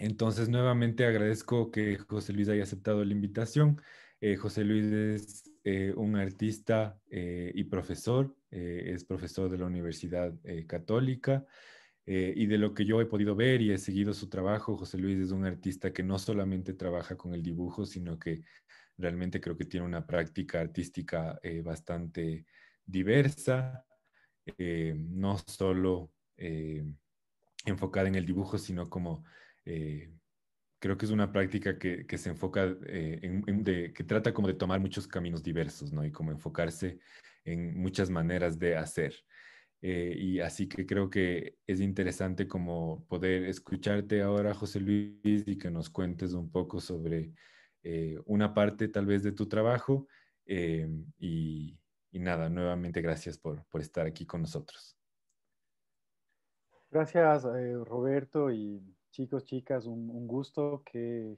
Entonces, nuevamente agradezco que José Luis haya aceptado la invitación. Eh, José Luis es eh, un artista eh, y profesor, es profesor de la Universidad Católica y de lo que yo he podido ver y he seguido su trabajo, José Luis es un artista que no solamente trabaja con el dibujo, sino que realmente creo que tiene una práctica artística bastante diversa, no solo enfocada en el dibujo, sino como eh, creo que es una práctica que, se enfoca, eh, en, que trata como de tomar muchos caminos diversos, ¿no? Y como enfocarse en muchas maneras de hacer. Eh, y así que creo que es interesante como poder escucharte ahora, José Luis, y que nos cuentes un poco sobre una parte tal vez de tu trabajo. Y, y, nada, nuevamente gracias por, por estar aquí con nosotros. Gracias, Roberto, y Chicos, chicas, un, gusto, qué,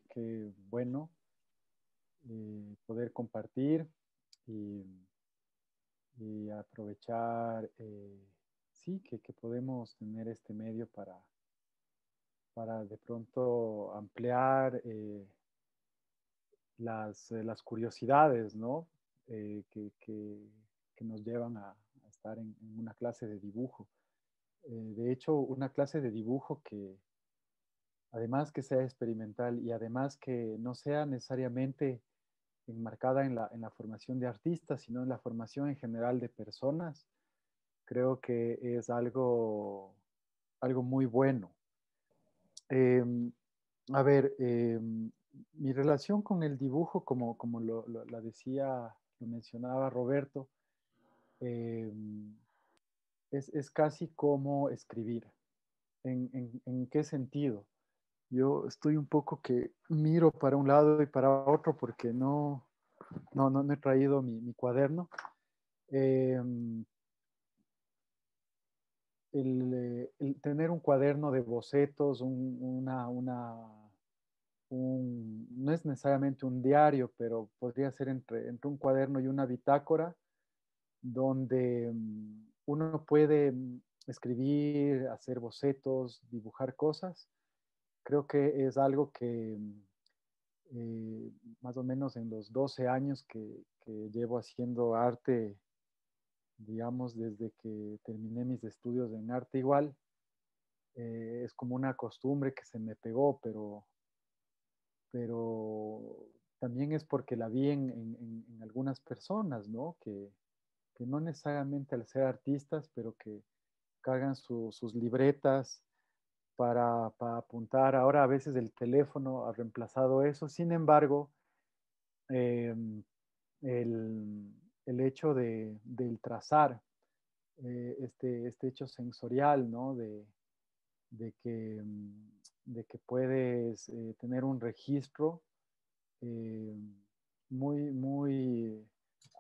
bueno eh, poder compartir y, aprovechar, eh, sí, que, podemos tener este medio para, para de pronto ampliar eh, las, curiosidades, ¿no? Que, nos llevan a, estar en, una clase de dibujo. de hecho, una clase de dibujo que, además que sea experimental y además que no sea necesariamente enmarcada en la, en la formación de artistas, sino en la formación en general de personas, creo que es algo, algo muy bueno. Em, a ver, em, mi relación con el dibujo, como, lo, la decía, lo mencionaba Roberto, em, es, casi como escribir. en qué sentido? yo estoy un poco que miro para un lado y para otro porque no, no, no, no he traído mi, cuaderno. Em, eh, el, tener un cuaderno de bocetos, una, una no es necesariamente un diario, pero podría ser entre, entre un cuaderno y una bitácora, donde mm, uno puede mm, escribir, hacer bocetos, dibujar cosas creo que es algo que eh, más o menos en los 12 años que, llevo haciendo arte, digamos, desde que terminé mis estudios en arte igual, eh, es como una costumbre que se me pegó, pero, pero también es porque la vi en, algunas personas, ¿no? Que, no necesariamente al ser artistas, pero que cargan sus libretas para, apuntar. Ahora a veces el teléfono ha reemplazado eso. Sin embargo, em, el, hecho de, del trazar eh, este, este hecho sensorial, ¿no? De, que, em, de que puedes eh, tener un registro em, muy, muy,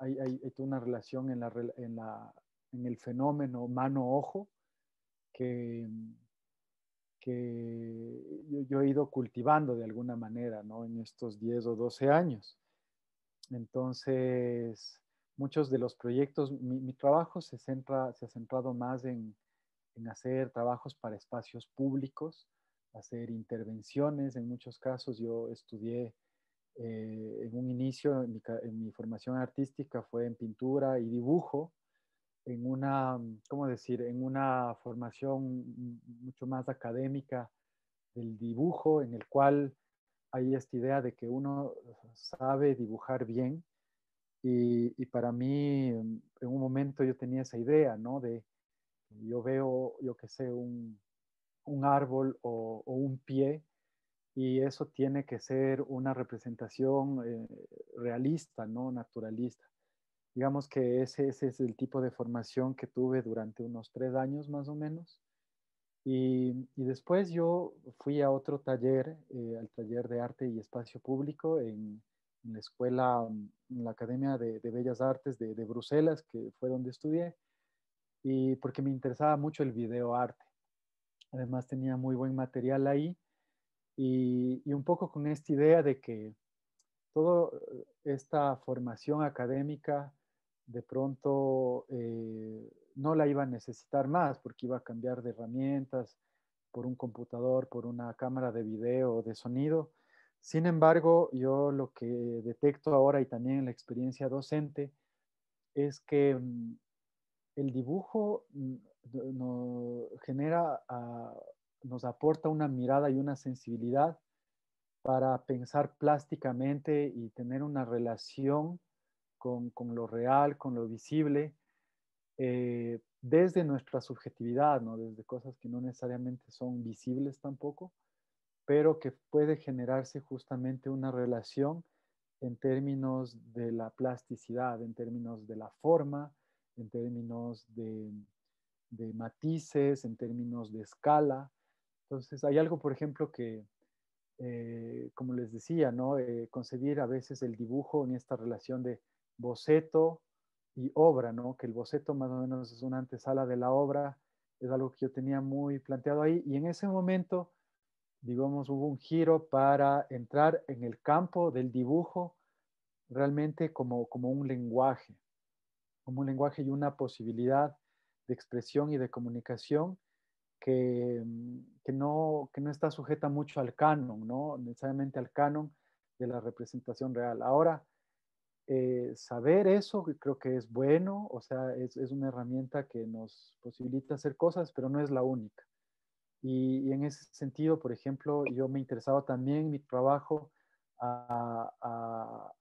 hay, hay, una relación en, en, la, en el fenómeno mano-ojo que, que yo, he ido cultivando de alguna manera, ¿no? En estos 10 o 12 años. Entonces, muchos de los proyectos, mi, trabajo se, centra, se ha centrado más en, hacer trabajos para espacios públicos, hacer intervenciones. En muchos casos yo estudié eh, en un inicio, en mi, formación artística fue en pintura y dibujo, en una, ¿cómo decir?, en una formación mucho más académica del dibujo, en el cual hay esta idea de que uno sabe dibujar bien. Y, para mí, en un momento yo tenía esa idea, ¿no? De yo veo, yo que sé, un, árbol o, un pie, y eso tiene que ser una representación eh, realista, ¿no? Naturalista. Digamos que ese, es el tipo de formación que tuve durante unos tres años más o menos. Y, después yo fui a otro taller, eh, al taller de arte y espacio público en, la escuela, mm, en la Academia de, Bellas Artes de, Bruselas, que fue donde estudié, y porque me interesaba mucho el videoarte. Además tenía muy buen material ahí y, y un poco con esta idea de que toda eh, esta formación académica de pronto eh, no la iba a necesitar más porque iba a cambiar de herramientas por un computador, por una cámara de video de sonido. Sin embargo, yo lo que detecto ahora y también en la experiencia docente es que mm, el dibujo mm, nos genera, ah, nos aporta una mirada y una sensibilidad para pensar plásticamente y tener una relación con, con lo real, con lo visible, eh, desde nuestra subjetividad, ¿no? desde cosas que no necesariamente son visibles tampoco, pero que puede generarse justamente una relación en términos de la plasticidad, en términos de la forma, en términos de, de matices, en términos de escala. Entonces, hay algo, por ejemplo, que, eh, como les decía, ¿no? Eh, concebir a veces el dibujo en esta relación de boceto y obra, ¿no? Que el boceto más o menos es una antesala de la obra, es algo que yo tenía muy planteado ahí y en ese momento, digamos, hubo un giro para entrar en el campo del dibujo realmente como, como un lenguaje, como un lenguaje y una posibilidad de expresión y de comunicación que, mm, que, no, que no está sujeta mucho al canon, ¿no? necesariamente al canon de la representación real. Ahora, eh, saber eso creo que es bueno, o sea, es, una herramienta que nos posibilita hacer cosas, pero no es la única. Y, en ese sentido, por ejemplo, yo me interesaba también mi trabajo a,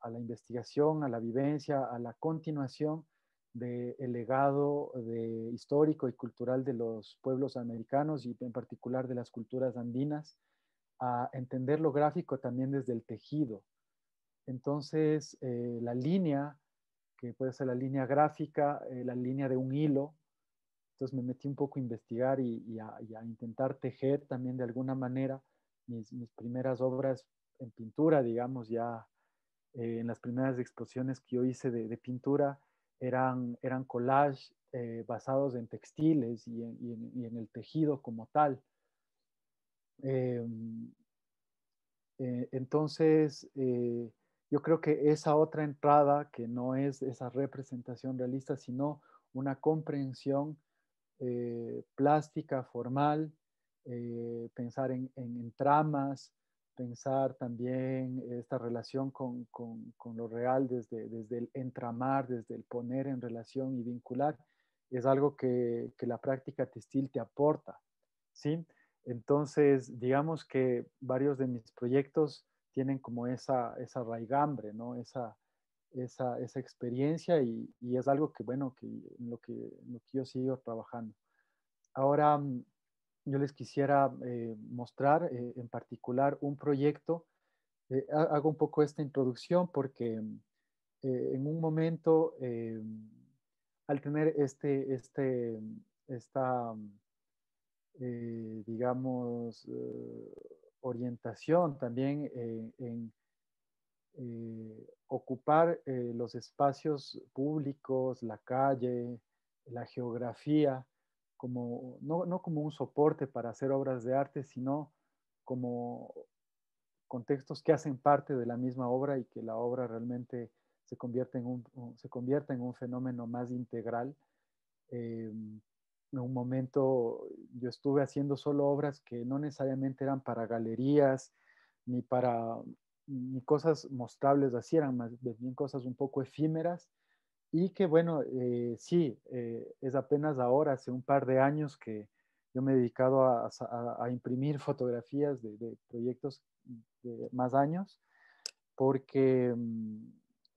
la investigación, a la vivencia, a la continuación del legado de, histórico y cultural de los pueblos americanos y en particular de las culturas andinas, a entender lo gráfico también desde el tejido entonces, eh, la línea, que puede ser la línea gráfica, eh, la línea de un hilo, entonces me metí un poco a investigar y, a, intentar tejer también de alguna manera mis, primeras obras en pintura, digamos, ya eh, en las primeras exposiciones que yo hice de, pintura eran, eran collages basados en textiles y en, el tejido como tal. Em, entonces, yo creo que esa otra entrada, que no es esa representación realista, sino una comprensión eh, plástica, formal, eh, pensar en, en, tramas, pensar también esta relación con, lo real desde, desde, el entramar, desde el poner en relación y vincular, es algo que, que la práctica textil te aporta, ¿sí? Entonces, digamos que varios de mis proyectos tienen como esa, esa raigambre, ¿no? Esa, esa, esa experiencia y, es algo que, bueno, que en lo que, lo que yo sigo trabajando. Ahora, mm, yo les quisiera eh, mostrar eh, en particular un proyecto. Eh, hago un poco esta introducción porque mm, en un momento, al tener este, este, mm, esta, digamos, orientación, también eh, en eh, ocupar eh, los espacios públicos, la calle, la geografía, como, no, como un soporte para hacer obras de arte, sino como contextos que hacen parte de la misma obra y que la obra realmente se convierta en un, se en un fenómeno más integral. Em, en un momento yo estuve haciendo solo obras que no necesariamente eran para galerías ni para ni cosas mostrables así, eran más bien cosas un poco efímeras y que bueno, eh, sí, eh, es apenas ahora, hace un par de años que yo me he dedicado a, a, imprimir fotografías de, proyectos de más años porque mm,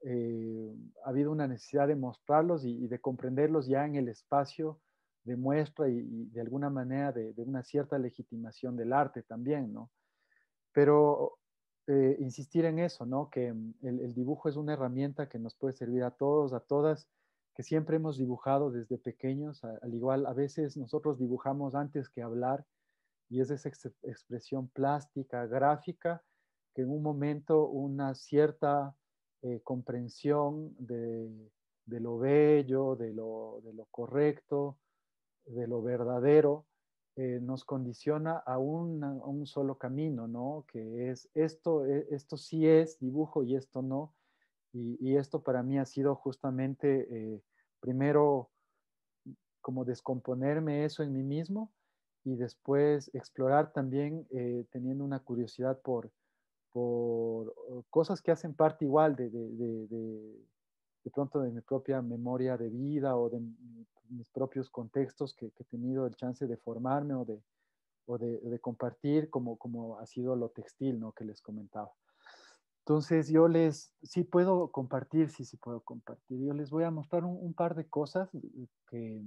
eh, ha habido una necesidad de mostrarlos y de comprenderlos ya en el espacio demuestra y, de alguna manera de, una cierta legitimación del arte también, ¿no? Pero eh, insistir en eso, ¿no? Que mm, el, dibujo es una herramienta que nos puede servir a todos, a todas, que siempre hemos dibujado desde pequeños, al igual a veces nosotros dibujamos antes que hablar y es esa expresión plástica, gráfica, que en un momento una cierta eh, comprensión de, lo bello, de lo correcto, de lo verdadero, eh, nos condiciona a un, solo camino, ¿no? Que es esto, e, esto sí es dibujo y esto no. Y, esto para mí ha sido justamente, eh, primero, como descomponerme eso en mí mismo y después explorar también eh, teniendo una curiosidad por, por oh, cosas que hacen parte igual de de pronto de mi propia memoria de vida o de mis propios contextos que, he tenido el chance de formarme o de, de, compartir, como, como ha sido lo textil, ¿no? Que les comentaba. Entonces yo les, sí puedo compartir, sí, sí puedo compartir. Yo les voy a mostrar un, par de cosas que,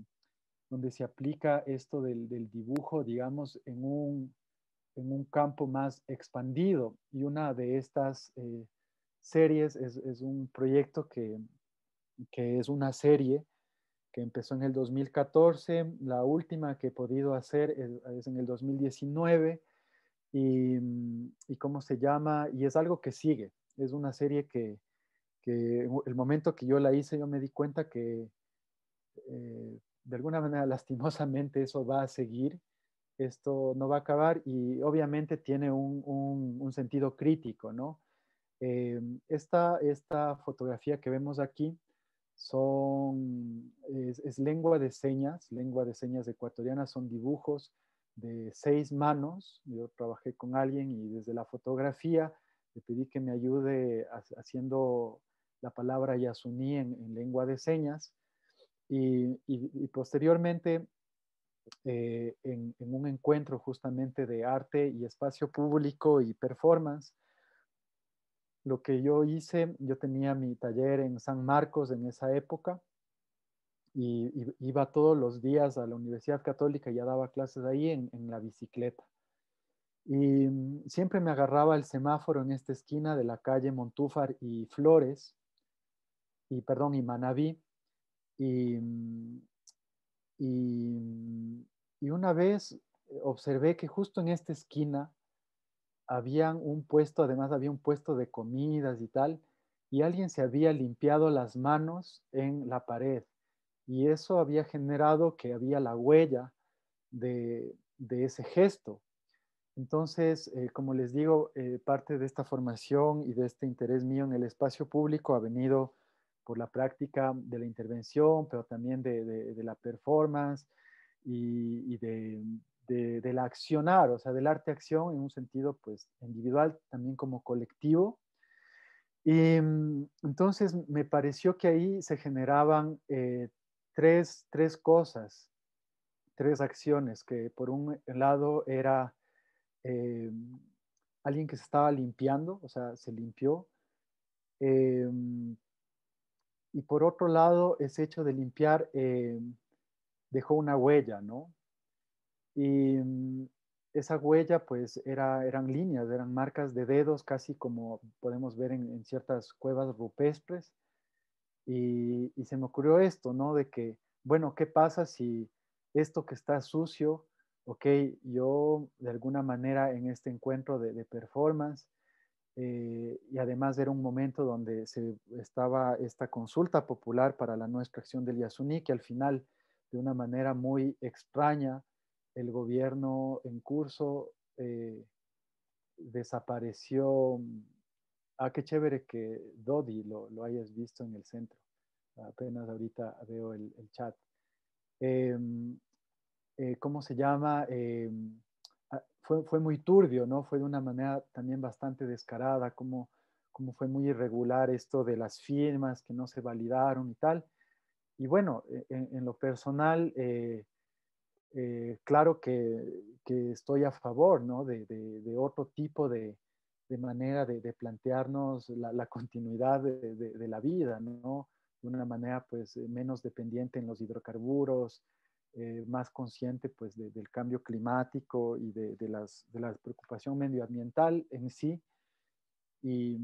donde se aplica esto del, dibujo, digamos, en un, campo más expandido. Y una de estas eh, series es, un proyecto que que es una serie que empezó en el 2014, la última que he podido hacer es, en el 2019 y, mm, y cómo se llama, y es algo que sigue, es una serie que, que el momento que yo la hice yo me di cuenta que eh, de alguna manera lastimosamente eso va a seguir, esto no va a acabar y obviamente tiene un, un, sentido crítico, ¿no? Eh, esta, esta fotografía que vemos aquí son, es, lengua de señas, lengua de señas ecuatoriana, son dibujos de seis manos. Yo trabajé con alguien y desde la fotografía le pedí que me ayude haciendo la palabra Yasuní en, lengua de señas. Y, posteriormente, eh, en un encuentro justamente de arte y espacio público y performance, lo que yo hice, yo tenía mi taller en San Marcos en esa época y, iba todos los días a la Universidad Católica, y ya daba clases ahí en, la bicicleta. Y mm, siempre me agarraba el semáforo en esta esquina de la calle Montúfar y Flores, y perdón, y Manabí. y, mm, mm, una vez eh, observé que justo en esta esquina habían un puesto, además había un puesto de comidas y tal, y alguien se había limpiado las manos en la pared. Y eso había generado que había la huella de, de ese gesto. Entonces, eh, como les digo, eh, parte de esta formación y de este interés mío en el espacio público ha venido por la práctica de la intervención, pero también de, de, la performance y de, de, del accionar, o sea, del arte-acción en un sentido pues individual, también como colectivo. Y mm, entonces me pareció que ahí se generaban eh, tres, cosas, tres acciones, que por un lado era eh, alguien que se estaba limpiando, o sea, se limpió. Eh, y por otro lado, ese hecho de limpiar dejó una huella, ¿no? Y mm, esa huella, pues, era, eran líneas, eran marcas de dedos, casi como podemos ver en, ciertas cuevas rupestres. Y, se me ocurrió esto, ¿no? De que, bueno, ¿qué pasa si esto que está sucio, ok, yo de alguna manera en este encuentro de, performance, eh, y además era un momento donde se estaba esta consulta popular para la no extracción del Yasuní, que al final, de una manera muy extraña, el gobierno en curso eh, desapareció. Ah, qué chévere que Dodi lo, hayas visto en el centro. Apenas ahorita veo el, chat. Em, eh, ¿Cómo se llama? Em, ah, fue, fue muy turbio, ¿no? Fue de una manera también bastante descarada, como, como fue muy irregular esto de las firmas que no se validaron y tal. Y bueno, e, e, en, lo personal, eh, eh, claro que, estoy a favor ¿no? de, otro tipo de, manera de, plantearnos la, continuidad de, la vida, ¿no? de una manera pues menos dependiente en los hidrocarburos, eh, más consciente pues del cambio climático y de, las, la preocupación medioambiental en sí. Y,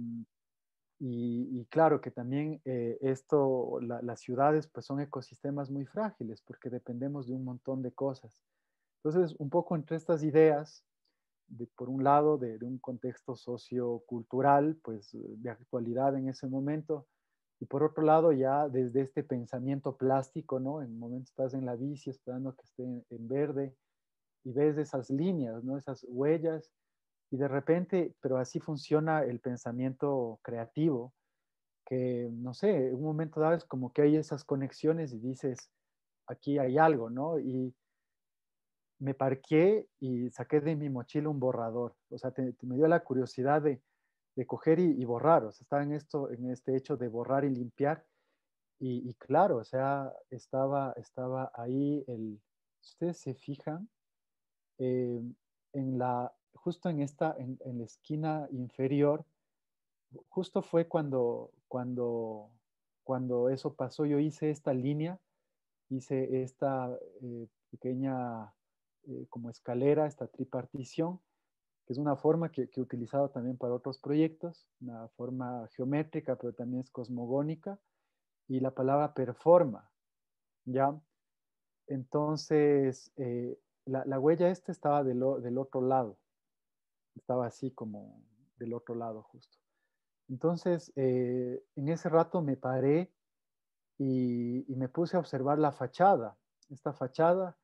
y, claro que también eh, esto, las ciudades pues son ecosistemas muy frágiles porque dependemos de un montón de cosas. Entonces, un poco entre estas ideas, por un lado, de, un contexto sociocultural, pues de actualidad en ese momento, y por otro lado, ya desde este pensamiento plástico, ¿no? En un momento estás en la bici esperando que esté en, en verde y ves esas líneas, ¿no? Esas huellas y de repente, pero así funciona el pensamiento creativo, que no sé, en un momento dado es como que hay esas conexiones y dices, aquí hay algo, ¿no? Y me parqué y saqué de mi mochila un borrador. O sea, me dio la curiosidad de, de coger y, borrar. O sea, estaba en, esto, en este hecho de borrar y limpiar. Y, claro, o sea, estaba, estaba ahí el... Si ustedes se fijan, eh, en la justo en esta, en, la esquina inferior, justo fue cuando, cuando, cuando eso pasó, yo hice esta línea, hice esta eh, pequeña eh, como escalera, esta tripartición, que es una forma que, he utilizado también para otros proyectos, una forma geométrica, pero también es cosmogónica, y la palabra performa, ¿ya? Entonces, eh, la, huella esta estaba del otro lado, estaba así como del otro lado justo. Entonces, eh, en ese rato me paré y, me puse a observar la fachada, esta fachada,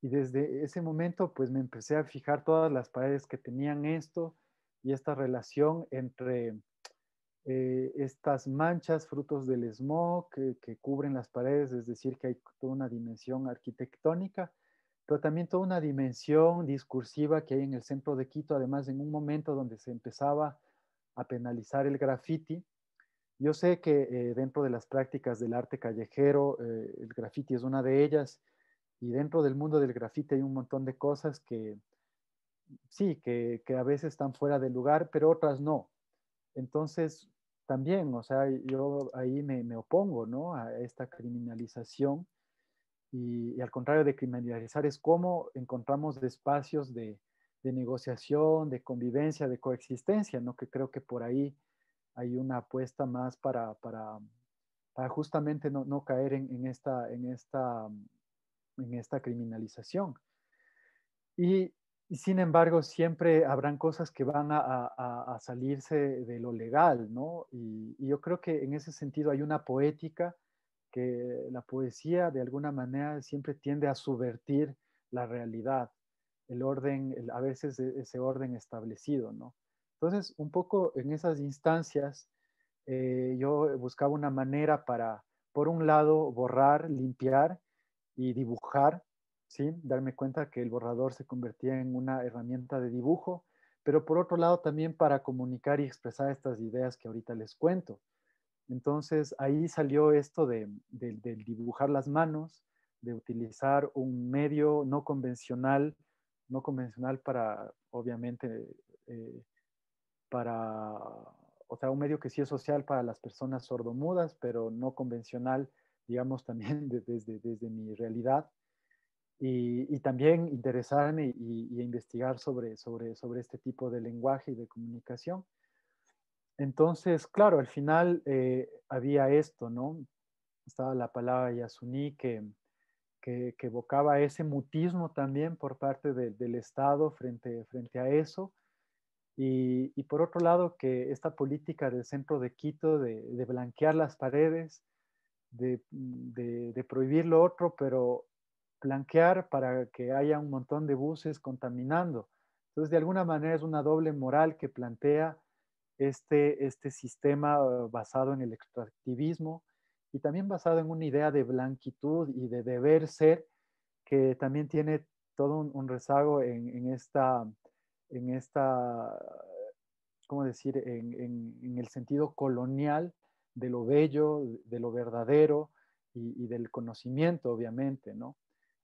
y desde ese momento pues me empecé a fijar todas las paredes que tenían esto y esta relación entre eh, estas manchas, frutos del smog que cubren las paredes, es decir, que hay toda una dimensión arquitectónica pero también toda una dimensión discursiva que hay en el centro de Quito, además en un momento donde se empezaba a penalizar el graffiti. Yo sé que eh, dentro de las prácticas del arte callejero, eh, el graffiti es una de ellas, y dentro del mundo del graffiti hay un montón de cosas que sí, que, a veces están fuera de lugar, pero otras no. Entonces, también, o sea, yo ahí me, me opongo, ¿no? A esta criminalización y, al contrario de criminalizar es cómo encontramos espacios de, negociación, de convivencia, de coexistencia, ¿no? que creo que por ahí hay una apuesta más para, para, para justamente no, no caer en, esta, en, esta, en esta criminalización. Y, sin embargo, siempre habrán cosas que van a, a, salirse de lo legal, ¿no? y, yo creo que en ese sentido hay una poética que la poesía de alguna manera siempre tiende a subvertir la realidad, el orden, a veces e, ese orden establecido, ¿no? Entonces, un poco en esas instancias, eh, yo buscaba una manera para, por un lado, borrar, limpiar y dibujar, ¿sí? Darme cuenta que el borrador se convertía en una herramienta de dibujo, pero por otro lado también para comunicar y expresar estas ideas que ahorita les cuento. Entonces ahí salió esto de, dibujar las manos, de utilizar un medio no convencional, no convencional para, obviamente, eh, para, o sea, un medio que sí es social para las personas sordomudas, pero no convencional, digamos, también desde, mi realidad. Y, también interesarme y, investigar sobre este tipo de lenguaje y de comunicación. Entonces, claro, al final eh, había esto, ¿no? Estaba la palabra Yasuní que, que, evocaba ese mutismo también por parte del Estado frente, frente a eso. Y, por otro lado, que esta política del centro de Quito de, blanquear las paredes, de, de, prohibir lo otro, pero blanquear para que haya un montón de buses contaminando. Entonces, de alguna manera es una doble moral que plantea este, este sistema uh, basado en el extractivismo y también basado en una idea de blanquitud y de deber ser que también tiene todo un, rezago en, esta, en esta, ¿cómo decir?, en, en, el sentido colonial de lo bello, de lo verdadero y, y del conocimiento, obviamente, ¿no?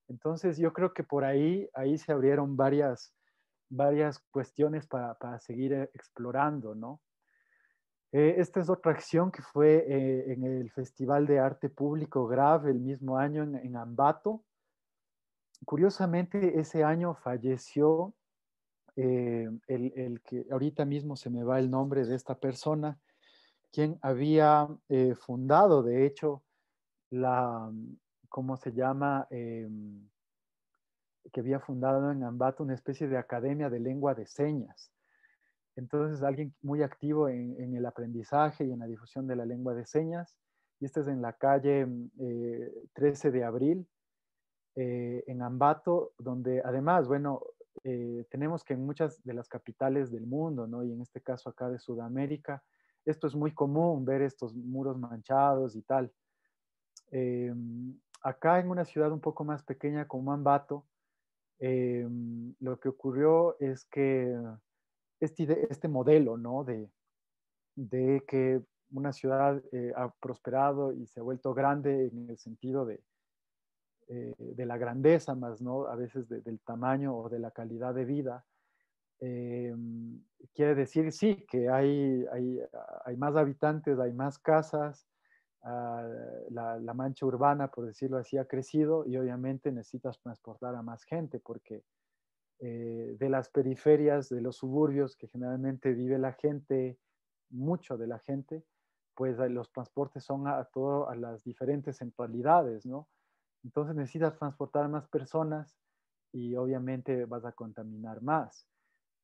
Entonces yo creo que por ahí, ahí se abrieron varias, varias cuestiones para, para seguir eh, explorando, ¿no? Eh, esta es otra acción que fue eh, en el Festival de Arte Público Grave el mismo año en, en Ambato. Curiosamente, ese año falleció el, el, que ahorita mismo se me va el nombre de esta persona, quien había fundado, de hecho, la, ¿cómo se llama? Em, que había fundado en Ambato una especie de academia de lengua de señas. Entonces, alguien muy activo en, el aprendizaje y en la difusión de la lengua de señas. Y este es en la calle 13 mm, eh, de abril, eh, en Ambato, donde además, bueno, eh, tenemos que en muchas de las capitales del mundo, ¿no? Y en este caso acá de Sudamérica, esto es muy común, ver estos muros manchados y tal. Em, acá en una ciudad un poco más pequeña como Ambato, Em, lo que ocurrió es que este, este modelo, ¿no? De, que una ciudad eh, ha prosperado y se ha vuelto grande en el sentido de, eh, la grandeza más, ¿no? A veces del tamaño o de la calidad de vida. Em, quiere decir, sí, que hay, hay, más habitantes, hay más casas, Ah, la, mancha urbana, por decirlo así, ha crecido y obviamente necesitas transportar a más gente porque eh, de las periferias, de los suburbios que generalmente vive la gente, mucho de la gente, pues eh, los transportes son a, a, a las diferentes centralidades, ¿no? Entonces necesitas transportar a más personas y obviamente vas a contaminar más.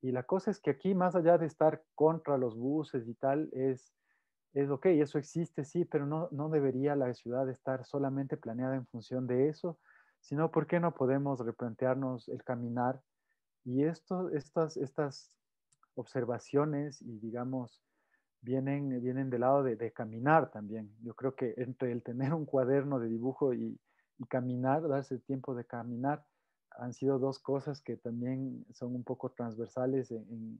Y la cosa es que aquí, más allá de estar contra los buses y tal, es es, ok, eso existe, sí, pero no, no debería la ciudad estar solamente planeada en función de eso, sino por qué no podemos replantearnos el caminar. Y esto, estas, estas observaciones y digamos, vienen, vienen del lado de, caminar también. Yo creo que entre el tener un cuaderno de dibujo y, caminar, darse el tiempo de caminar, han sido dos cosas que también son un poco transversales en,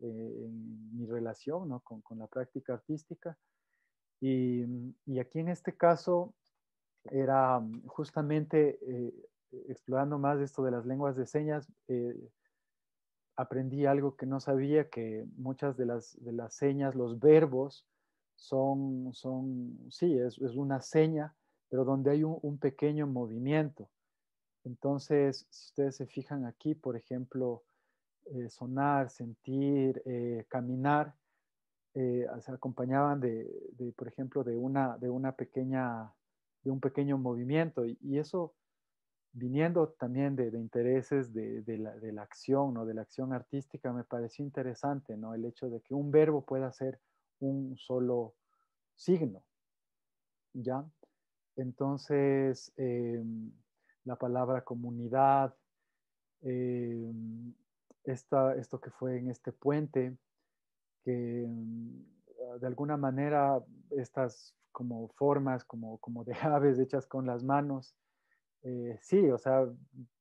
eh, en mi relación con, la práctica artística. Y, aquí en este caso era mm, justamente eh, explorando más esto de las lenguas de señas, eh, aprendí algo que no sabía, que muchas de las, señas, los verbos, son, son sí, es, una seña, pero donde hay un, pequeño movimiento. Entonces, si ustedes se fijan aquí, por ejemplo, eh, sonar, sentir, eh, caminar, eh, se acompañaban de, por ejemplo, de una, de una pequeña, de un pequeño movimiento y, eso viniendo también de, intereses de, la, acción, ¿no? de la acción artística, me pareció interesante ¿no? el hecho de que un verbo pueda ser un solo signo. ¿ya? Entonces, em, la palabra comunidad, em, esto que fue en este puente, que mm, ah, de alguna manera estas como formas, como, como de aves hechas con las manos, eh, sí, o sea,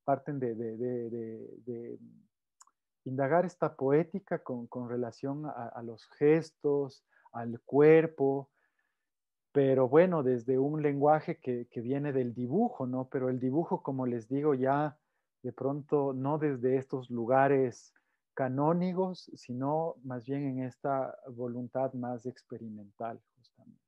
parten de, indagar esta poética con, relación a, los gestos, al cuerpo, pero bueno, desde un lenguaje que, que, viene del dibujo, ¿no? Pero el dibujo, como les digo, ya de pronto no desde estos lugares canónigos, sino más bien en esta voluntad más experimental, justamente.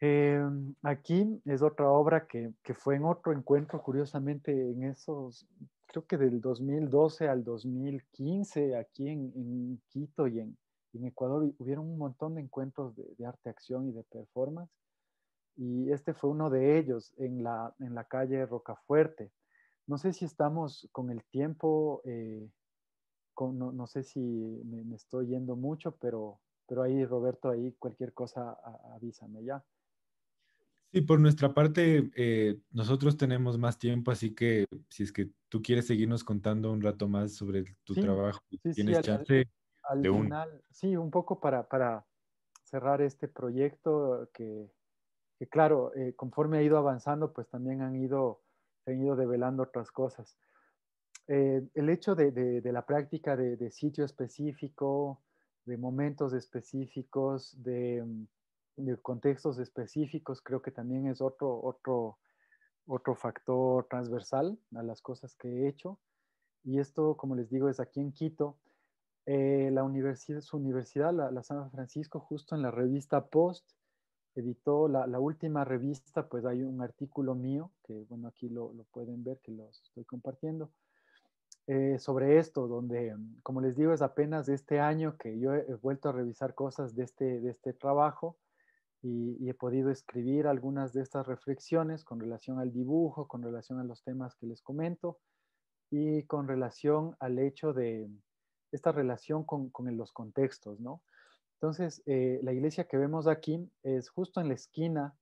Em, aquí es otra obra que, fue en otro encuentro, curiosamente, en esos, creo que del 2012 al 2015, aquí en, Quito y en, Ecuador, hubieron un montón de encuentros de, arte, acción y de performance. Y este fue uno de ellos en la calle Rocafuerte no sé si estamos con el tiempo, eh, no, sé si me, estoy yendo mucho, pero, pero ahí Roberto, ahí cualquier cosa avísame ya. Sí, por nuestra parte, eh, nosotros tenemos más tiempo, así que si es que tú quieres seguirnos contando un rato más sobre tu trabajo, tienes chance. Al, de final, sí, un poco para, cerrar este proyecto que, claro, eh, conforme ha ido avanzando, pues también han ido he ido develando otras cosas. Eh, el hecho de, la práctica de, sitio específico, de momentos específicos, mm, de, contextos específicos, creo que también es otro, otro, otro factor transversal a las cosas que he hecho. Y esto, como les digo, es aquí en Quito. Eh, la universidad, su universidad, la, San Francisco, justo en la revista Post, editó la, última revista, pues hay un artículo mío, que bueno, aquí lo, pueden ver, que los estoy compartiendo, eh, sobre esto, donde, como les digo, es apenas este año que yo he, vuelto a revisar cosas de este, de este trabajo y, he podido escribir algunas de estas reflexiones con relación al dibujo, con relación a los temas que les comento y con relación al hecho de esta relación con, con los contextos, ¿no? Entonces, eh, la iglesia que vemos aquí es justo en la esquina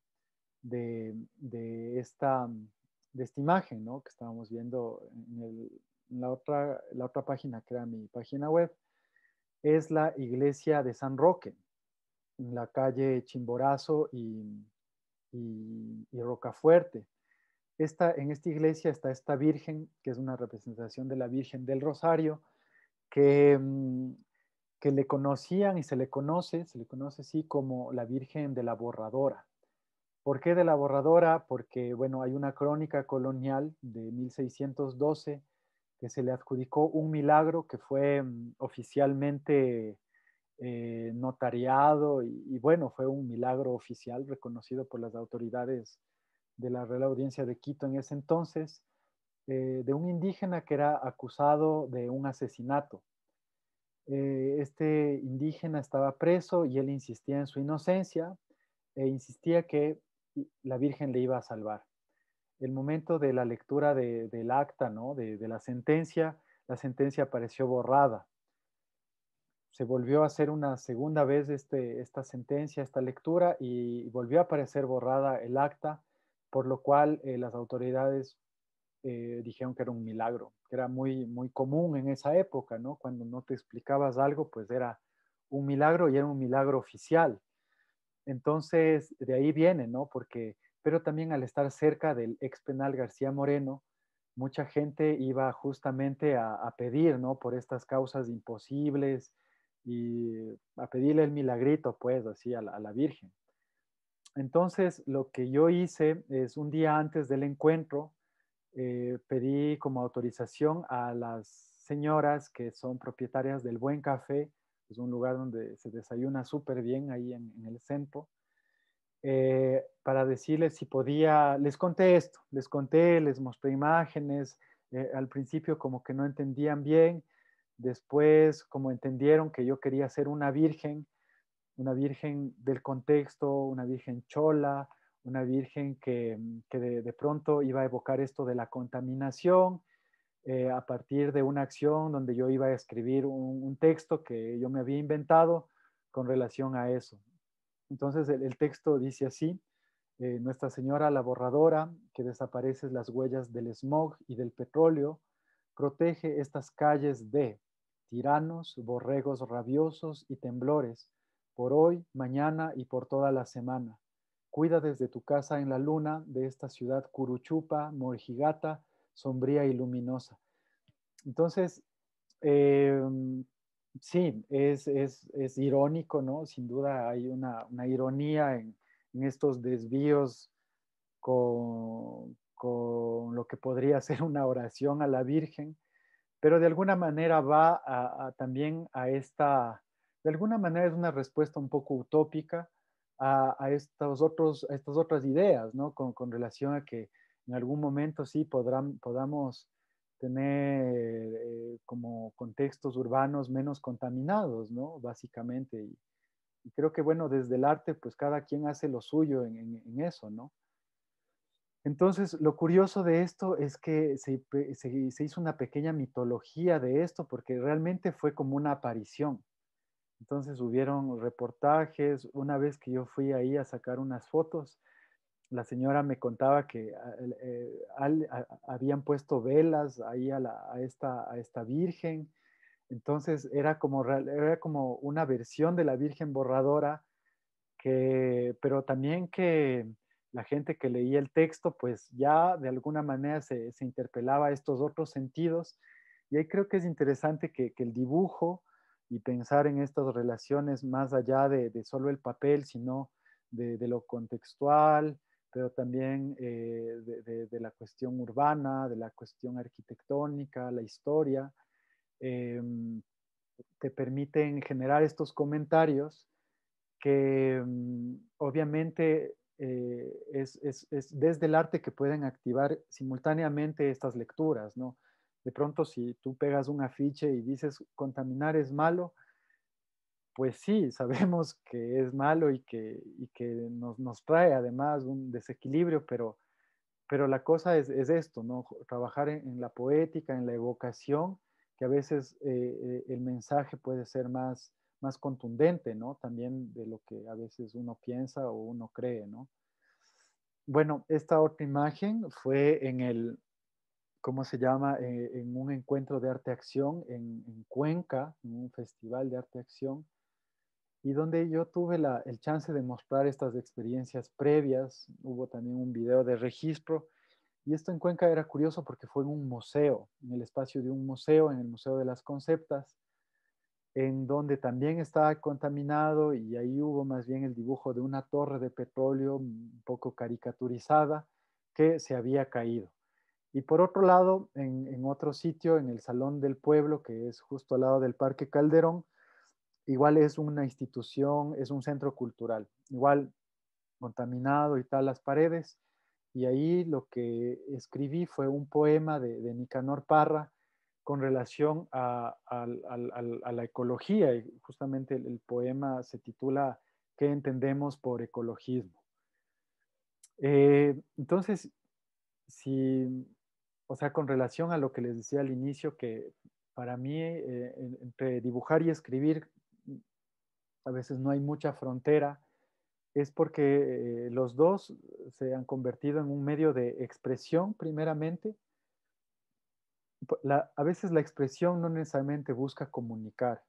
de, esta, mm, de esta imagen ¿no? que estábamos viendo en, la, otra, la otra página, que era mi página web, es la iglesia de San Roque, en la calle Chimborazo y, y, Rocafuerte. Esta, en esta iglesia está esta Virgen, que es una representación de la Virgen del Rosario, que mm, que le conocían y se le conoce, se le conoce así como la Virgen de la Borradora. ¿Por qué de la Borradora? Porque, bueno, hay una crónica colonial de 1612 que se le adjudicó un milagro que fue mm, oficialmente eh, notariado y, bueno, fue un milagro oficial reconocido por las autoridades de la Real Audiencia de Quito en ese entonces, eh, de un indígena que era acusado de un asesinato eh, este indígena estaba preso y él insistía en su inocencia e insistía que la Virgen le iba a salvar. El momento de la lectura del acta, de, la sentencia, la sentencia apareció borrada. Se volvió a hacer una segunda vez este, esta sentencia, esta lectura, y volvió a aparecer borrada el acta, por lo cual eh, las autoridades eh, dijeron que era un milagro, que era muy, muy común en esa época, ¿no? Cuando no te explicabas algo, pues era un milagro y era un milagro oficial. Entonces, de ahí viene, ¿no? Porque, pero también al estar cerca del ex penal García Moreno, mucha gente iba justamente a, pedir, ¿no? Por estas causas imposibles y a pedirle el milagrito, pues, así a la, Virgen. Entonces, lo que yo hice es un día antes del encuentro, eh, pedí como autorización a las señoras que son propietarias del Buen Café, es un lugar donde se desayuna súper bien ahí en, el centro, eh, para decirles si podía, les conté esto, les conté, les mostré imágenes, eh, al principio como que no entendían bien, después como entendieron que yo quería ser una virgen, una virgen del contexto, una virgen chola, una virgen que, mm, de, pronto iba a evocar esto de la contaminación eh, a partir de una acción donde yo iba a escribir un, texto que yo me había inventado con relación a eso. Entonces el, texto dice así, eh, Nuestra Señora la borradora, que desaparece las huellas del smog y del petróleo, protege estas calles de tiranos, borregos rabiosos y temblores, por hoy, mañana y por toda la semana Cuida desde tu casa en la luna de esta ciudad Curuchupa, Morjigata, sombría y luminosa. Entonces, em, sí, es, irónico, ¿no? Sin duda hay una, ironía en, estos desvíos con, lo que podría ser una oración a la Virgen, pero de alguna manera va también a esta, de alguna manera es una respuesta un poco utópica a, estas otras ideas, ¿no? Con, relación a que en algún momento sí podamos tener eh, como contextos urbanos menos contaminados, ¿no? Básicamente. Y, creo que, bueno, desde el arte, pues cada quien hace lo suyo en, eso, ¿no? Entonces, lo curioso de esto es que se, hizo una pequeña mitología de esto porque realmente fue como una aparición. Entonces hubieron reportajes, una vez que yo fui ahí a sacar unas fotos, la señora me contaba que ah, eh, habían puesto velas ahí a, esta, a esta Virgen, entonces era como, era como una versión de la Virgen borradora, que, pero también que la gente que leía el texto pues ya de alguna manera se, interpelaba a estos otros sentidos y ahí creo que es interesante que el dibujo y pensar en estas relaciones más allá de, solo el papel, sino de, lo contextual, pero también eh, de, la cuestión urbana, de la cuestión arquitectónica, la historia, em, te permiten generar estos comentarios que mm, obviamente eh, es, es, desde el arte que pueden activar simultáneamente estas lecturas, ¿no? De pronto, si tú pegas un afiche y dices contaminar es malo, pues sí, sabemos que es malo y que, que nos, trae además un desequilibrio, pero, pero la cosa es, esto, ¿no? Trabajar en, la poética, en la evocación, que a veces eh, eh, el mensaje puede ser más, más contundente, ¿no? También de lo que a veces uno piensa o uno cree, ¿no? Bueno, esta otra imagen fue en el, ¿cómo se llama?, eh, en un encuentro de arte-acción en, Cuenca, en un festival de arte-acción, y donde yo tuve el chance de mostrar estas experiencias previas. Hubo también un video de registro. Y esto en Cuenca era curioso porque fue en un museo, en el espacio de un museo, en el Museo de las Conceptas, en donde también estaba contaminado y ahí hubo más bien el dibujo de una torre de petróleo un poco caricaturizada que se había caído. Y por otro lado, en, otro sitio, en el Salón del Pueblo, que es justo al lado del Parque Calderón, igual es una institución, es un centro cultural, igual contaminado y tal las paredes. Y ahí lo que escribí fue un poema de, Nicanor Parra con relación a, la ecología. Y justamente el, poema se titula ¿Qué entendemos por ecologismo? Eh, entonces, si o sea, con relación a lo que les decía al inicio, que para mí eh, entre dibujar y escribir a veces no hay mucha frontera, es porque eh, los dos se han convertido en un medio de expresión primeramente. a veces la expresión no necesariamente busca comunicar,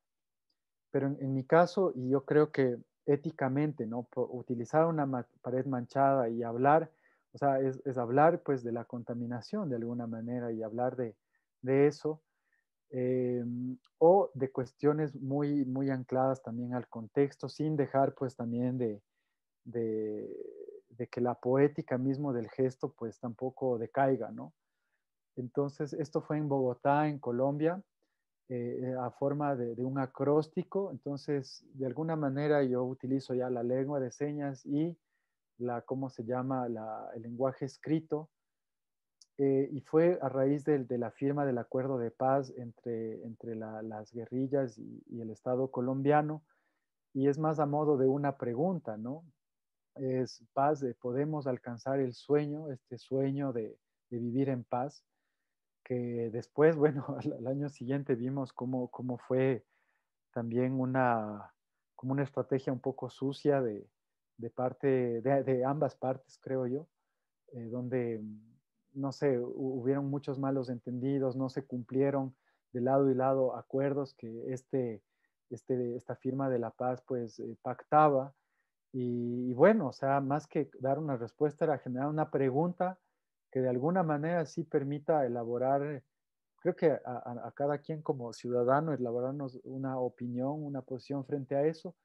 pero en, mi caso, y yo creo que éticamente, ¿no? utilizar una pared manchada y hablar o sea, es, hablar pues de la contaminación de alguna manera y hablar de, eso. Em, o de cuestiones muy, muy ancladas también al contexto, sin dejar pues también de, de, que la poética mismo del gesto pues tampoco decaiga, ¿no? Entonces, esto fue en Bogotá, en Colombia, eh, eh, a forma de, un acróstico, entonces de alguna manera yo utilizo ya la lengua de señas y la, ¿cómo se llama?, el lenguaje escrito. Eh, y fue a raíz de, la firma del acuerdo de paz entre, entre las guerrillas y, el Estado colombiano. Y es más a modo de una pregunta, ¿no? Es paz, eh, ¿podemos alcanzar el sueño, este sueño de, vivir en paz? Que después, bueno, al, año siguiente vimos cómo, cómo fue también una, como una estrategia un poco sucia de, de parte, de, ambas partes, creo yo, eh, donde, no sé, hubieron muchos malos entendidos, no se cumplieron de lado y lado acuerdos que este, este, esta firma de la paz pues eh, pactaba. Y, bueno, o sea, más que dar una respuesta era generar una pregunta que de alguna manera sí permita elaborar, creo que a cada quien como ciudadano, elaborarnos una opinión, una posición frente a eso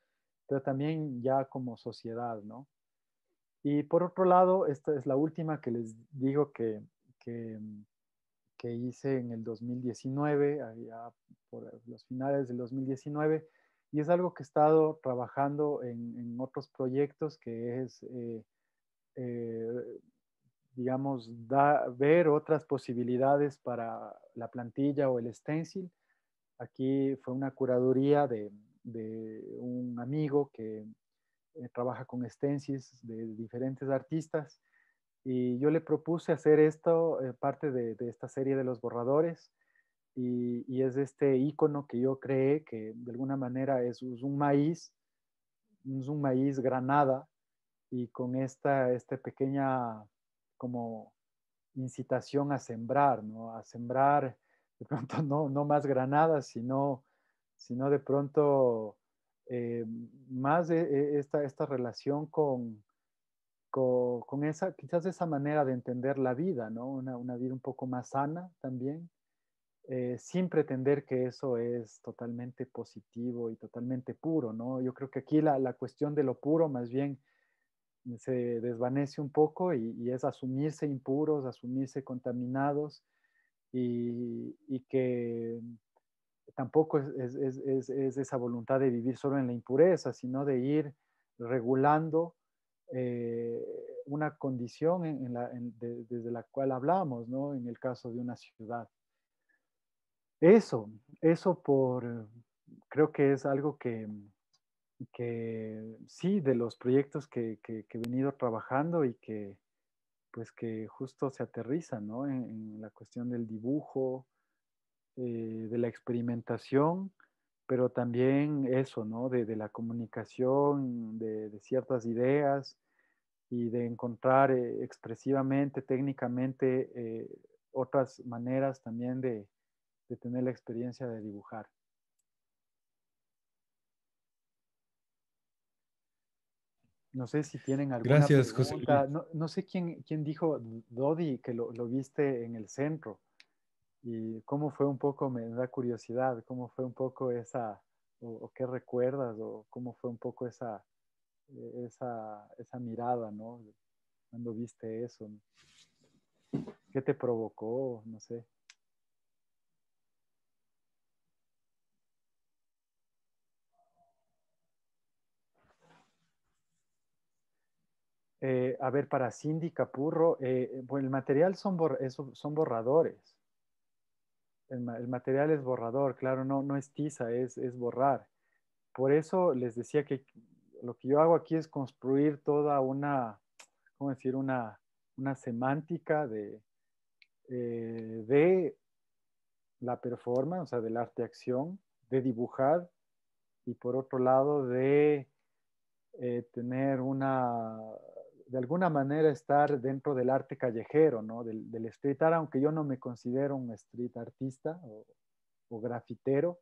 pero también ya como sociedad, ¿no? Y por otro lado, esta es la última que les digo que, que, hice en el 2019, allá por los finales del 2019, y es algo que he estado trabajando en, otros proyectos, que es, eh, eh, digamos, ver otras posibilidades para la plantilla o el stencil. Aquí fue una curaduría de, de un amigo que eh, trabaja con estencias de diferentes artistas y yo le propuse hacer esto eh, parte de, esta serie de los borradores y, es este icono que yo creé que de alguna manera es, un maíz, un maíz granada y con esta, esta pequeña como incitación a sembrar, ¿no? A sembrar de pronto no, no más granadas, sino sino de pronto eh, más e, esta, esta relación con, con, con, esa, quizás esa manera de entender la vida, ¿no? Una, vida un poco más sana también, eh, sin pretender que eso es totalmente positivo y totalmente puro, ¿no? Yo creo que aquí la, cuestión de lo puro más bien se desvanece un poco y, es asumirse impuros, asumirse contaminados y que tampoco es, esa voluntad de vivir solo en la impureza, sino de ir regulando eh, una condición desde la cual hablamos, ¿no? En el caso de una ciudad. Eso, eso por, eh, creo que es algo que, que sí, de los proyectos que, he venido trabajando y que, pues que justo se aterriza, ¿no? en la cuestión del dibujo, eh, de la experimentación, pero también eso, ¿no? De, la comunicación, de, ciertas ideas y de encontrar eh, expresivamente, técnicamente, eh, otras maneras también de, tener la experiencia de dibujar. No sé si tienen alguna Gracias, pregunta. José. No, sé quién, quién dijo, Dodi, que lo viste en el centro y cómo fue un poco, me da curiosidad, cómo fue un poco esa, o, qué recuerdas, o cómo fue un poco esa, e, esa, esa mirada, ¿no? Cuando viste eso, ¿qué te provocó? No sé. Eh, a ver, para Cindy Capurro, eh, bueno, el material son, son borradores el, material es borrador, claro, no, no es tiza, es, es borrar. Por eso les decía que lo que yo hago aquí es construir toda una, ¿cómo decir? Una, semántica de, eh, de la performance, o sea, del arte-acción, de dibujar y por otro lado de eh, tener una de alguna manera estar dentro del arte callejero, ¿no? Del, street art, aunque yo no me considero un street artista o, grafitero,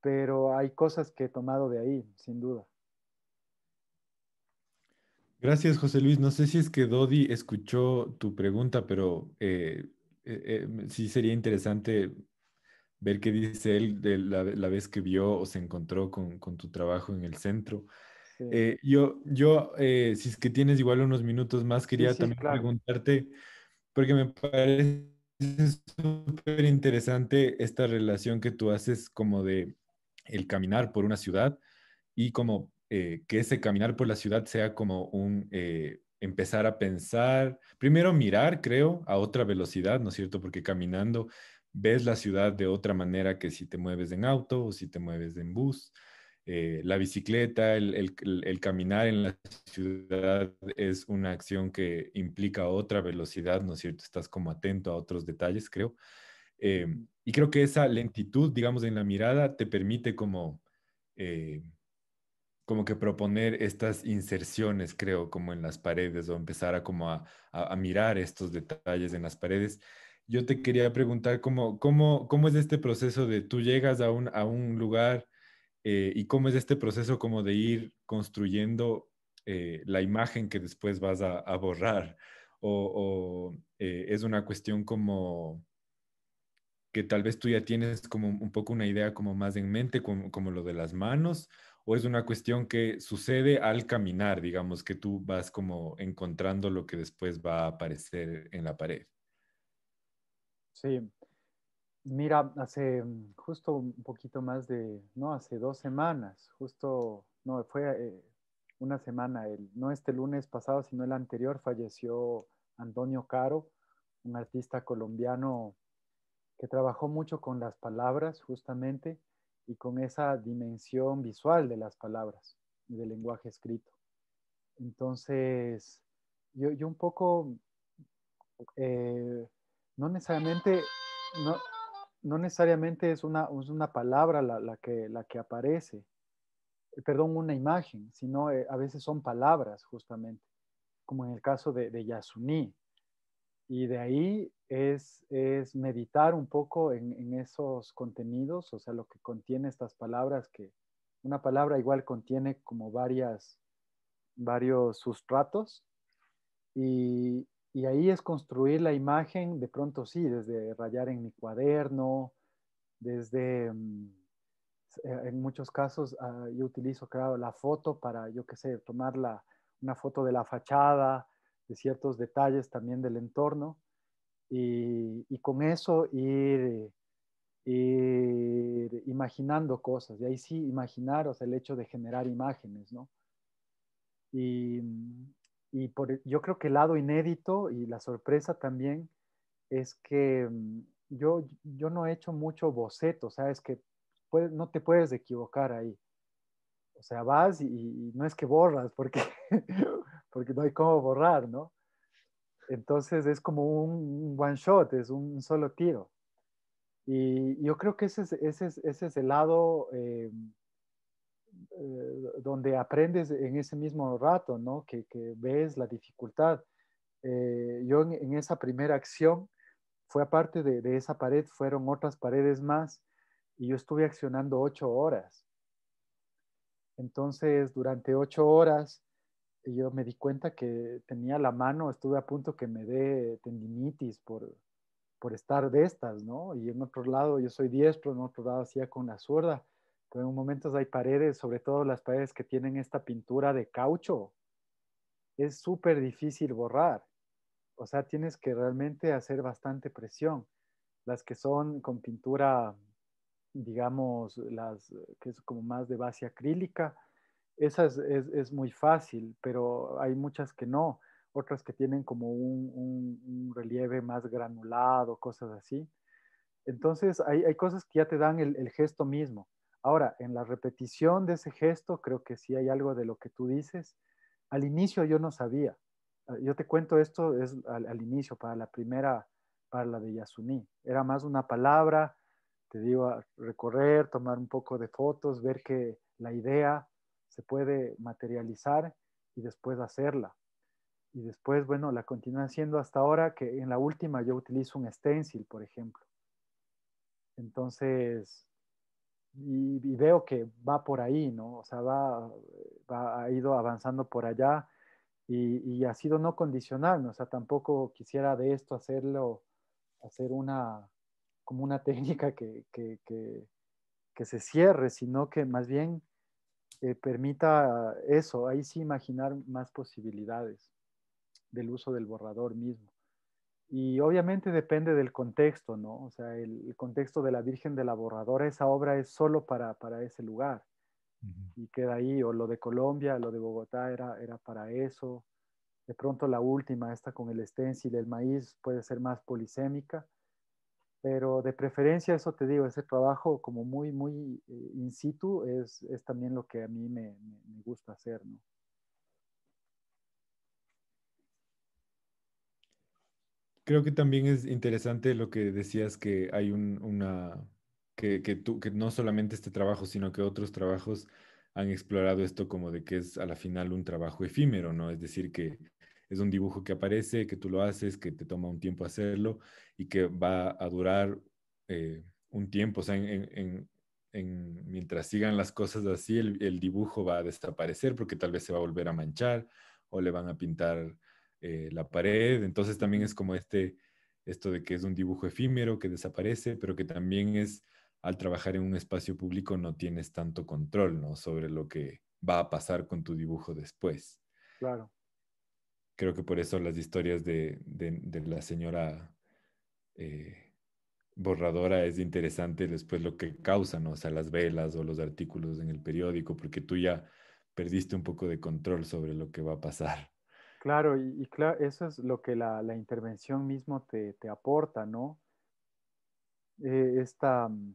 pero hay cosas que he tomado de ahí, sin duda. Gracias, José Luis. No sé si es que Dodi escuchó tu pregunta, pero eh, eh, eh, sí sería interesante ver qué dice él de la, vez que vio o se encontró con tu trabajo en el centro. Eh, yo, yo eh, si es que tienes igual unos minutos más, quería también preguntarte, porque me parece súper interesante esta relación que tú haces como de el caminar por una ciudad y como eh, que ese caminar por la ciudad sea como un empezar a pensar, primero mirar, creo, a otra velocidad, ¿no es cierto? Porque caminando ves la ciudad de otra manera que si te mueves en auto o si te mueves en bus. Eh, la bicicleta, el, caminar en la ciudad es una acción que implica otra velocidad, ¿no es cierto? Estás como atento a otros detalles, creo. Eh, y creo que esa lentitud, digamos, en la mirada te permite como, eh, como que proponer estas inserciones, creo, como en las paredes o empezar a como a, mirar estos detalles en las paredes yo te quería preguntar cómo, cómo es este proceso de tú llegas a un, a un lugar, eh, y cómo es este proceso como de ir construyendo eh, la imagen que después vas a, borrar o, eh, es una cuestión como que tal vez tú ya tienes como un poco una idea como más en mente como, como lo de las manos o es una cuestión que sucede al caminar, digamos, que tú vas como encontrando lo que después va a aparecer en la pared. Sí, Mira, hace mm, justo un poquito más de, no, hace dos semanas, justo, no, fue eh, una semana, el, no este lunes pasado, sino el anterior, falleció Antonio Caro, un artista colombiano que trabajó mucho con las palabras, justamente, y con esa dimensión visual de las palabras y del lenguaje escrito. Entonces, yo, yo un poco, eh, no necesariamente, no, no necesariamente es una, palabra la, que, la que aparece, eh, perdón, una imagen, sino eh, a veces son palabras justamente, como en el caso de, Yasuní. Y de ahí es, es meditar un poco en, esos contenidos, o sea, lo que contiene estas palabras, que una palabra igual contiene como varias, varios sustratos. Y, y ahí es construir la imagen, de pronto sí, desde rayar en mi cuaderno, desde, mm, eh, en muchos casos ah, yo utilizo, claro, la foto para, yo qué sé, tomar la, una foto de la fachada, de ciertos detalles también del entorno, y, con eso ir, ir, imaginando cosas. Y ahí sí, imaginaros el hecho de generar imágenes, ¿no? Y, mm, y yo creo que el lado inédito y la sorpresa también es que mm, yo, yo no he hecho mucho boceto, sabes que no te puedes equivocar ahí. O sea, vas y, no es que borras, porque, porque no hay cómo borrar, ¿no? Entonces es como un, one shot, es un, solo tiro. Y yo creo que ese es, ese ese el lado eh, eh, donde aprendes en ese mismo rato, ¿no? Que, ves la dificultad. Eh, yo en, esa primera acción, fue aparte de, de, esa pared, fueron otras paredes más y yo estuve accionando ocho horas. Entonces, durante ocho horas, yo me di cuenta que tenía la mano, estuve a punto que me dé tendinitis por, por estar de estas, ¿no? Y en otro lado, yo soy diestro, en otro lado hacía con la zurda en momentos hay paredes, sobre todo las paredes que tienen esta pintura de caucho. Es súper difícil borrar. O sea, tienes que realmente hacer bastante presión. Las que son con pintura, digamos, las que es como más de base acrílica, esas es, es muy fácil, pero hay muchas que no. Otras que tienen como un, relieve más granulado, cosas así. Entonces, hay, hay, cosas que ya te dan el gesto mismo. Ahora, en la repetición de ese gesto, creo que sí hay algo de lo que tú dices. Al inicio yo no sabía. Ah, yo te cuento esto es al, inicio, para la primera, para la de Yasuní. Era más una palabra, te digo, recorrer, tomar un poco de fotos, ver que la idea se puede materializar y después hacerla. Y después, bueno, la continúan haciendo hasta ahora que en la última yo utilizo un stencil, por ejemplo. Entonces, y, veo que va por ahí, ¿no? O sea, va, ha ido avanzando por allá y, ha sido no condicional, ¿no? O sea, tampoco quisiera de esto hacerlo, hacer una, como una técnica que, que, que, se cierre, sino que más bien eh, permita eso, ahí sí imaginar más posibilidades del uso del borrador mismo. Y obviamente depende del contexto, ¿no? O sea, el, contexto de la Virgen de la Borradora, esa obra es solo para, para ese lugar y queda ahí, o lo de Colombia, lo de Bogotá era, era para eso. De pronto la última, esta con el esténcil, el maíz, puede ser más polisémica, pero de preferencia, eso te digo, ese trabajo como muy, muy eh, in situ es, es también lo que a mí me gusta hacer, ¿no? Creo que también es interesante lo que decías que hay una, que, tú, que no solamente este trabajo, sino que otros trabajos han explorado esto como de que es a la final un trabajo efímero, ¿no? Es decir, que es un dibujo que aparece, que tú lo haces, que te toma un tiempo hacerlo y que va a durar eh, un tiempo, o sea, en, mientras sigan las cosas así, el, dibujo va a desaparecer porque tal vez se va a volver a manchar o le van a pintar eh, la pared, entonces también es como este, esto de que es un dibujo efímero que desaparece, pero que también es, al trabajar en un espacio público no tienes tanto control, ¿no? Sobre lo que va a pasar con tu dibujo después. Claro. Creo que por eso las historias de, la señora eh, borradora es interesante después lo que causan, o sea, las velas o los artículos en el periódico, porque tú ya perdiste un poco de control sobre lo que va a pasar. Claro, y, eso es lo que la, intervención mismo te, aporta, ¿no? Eh, esta, mm,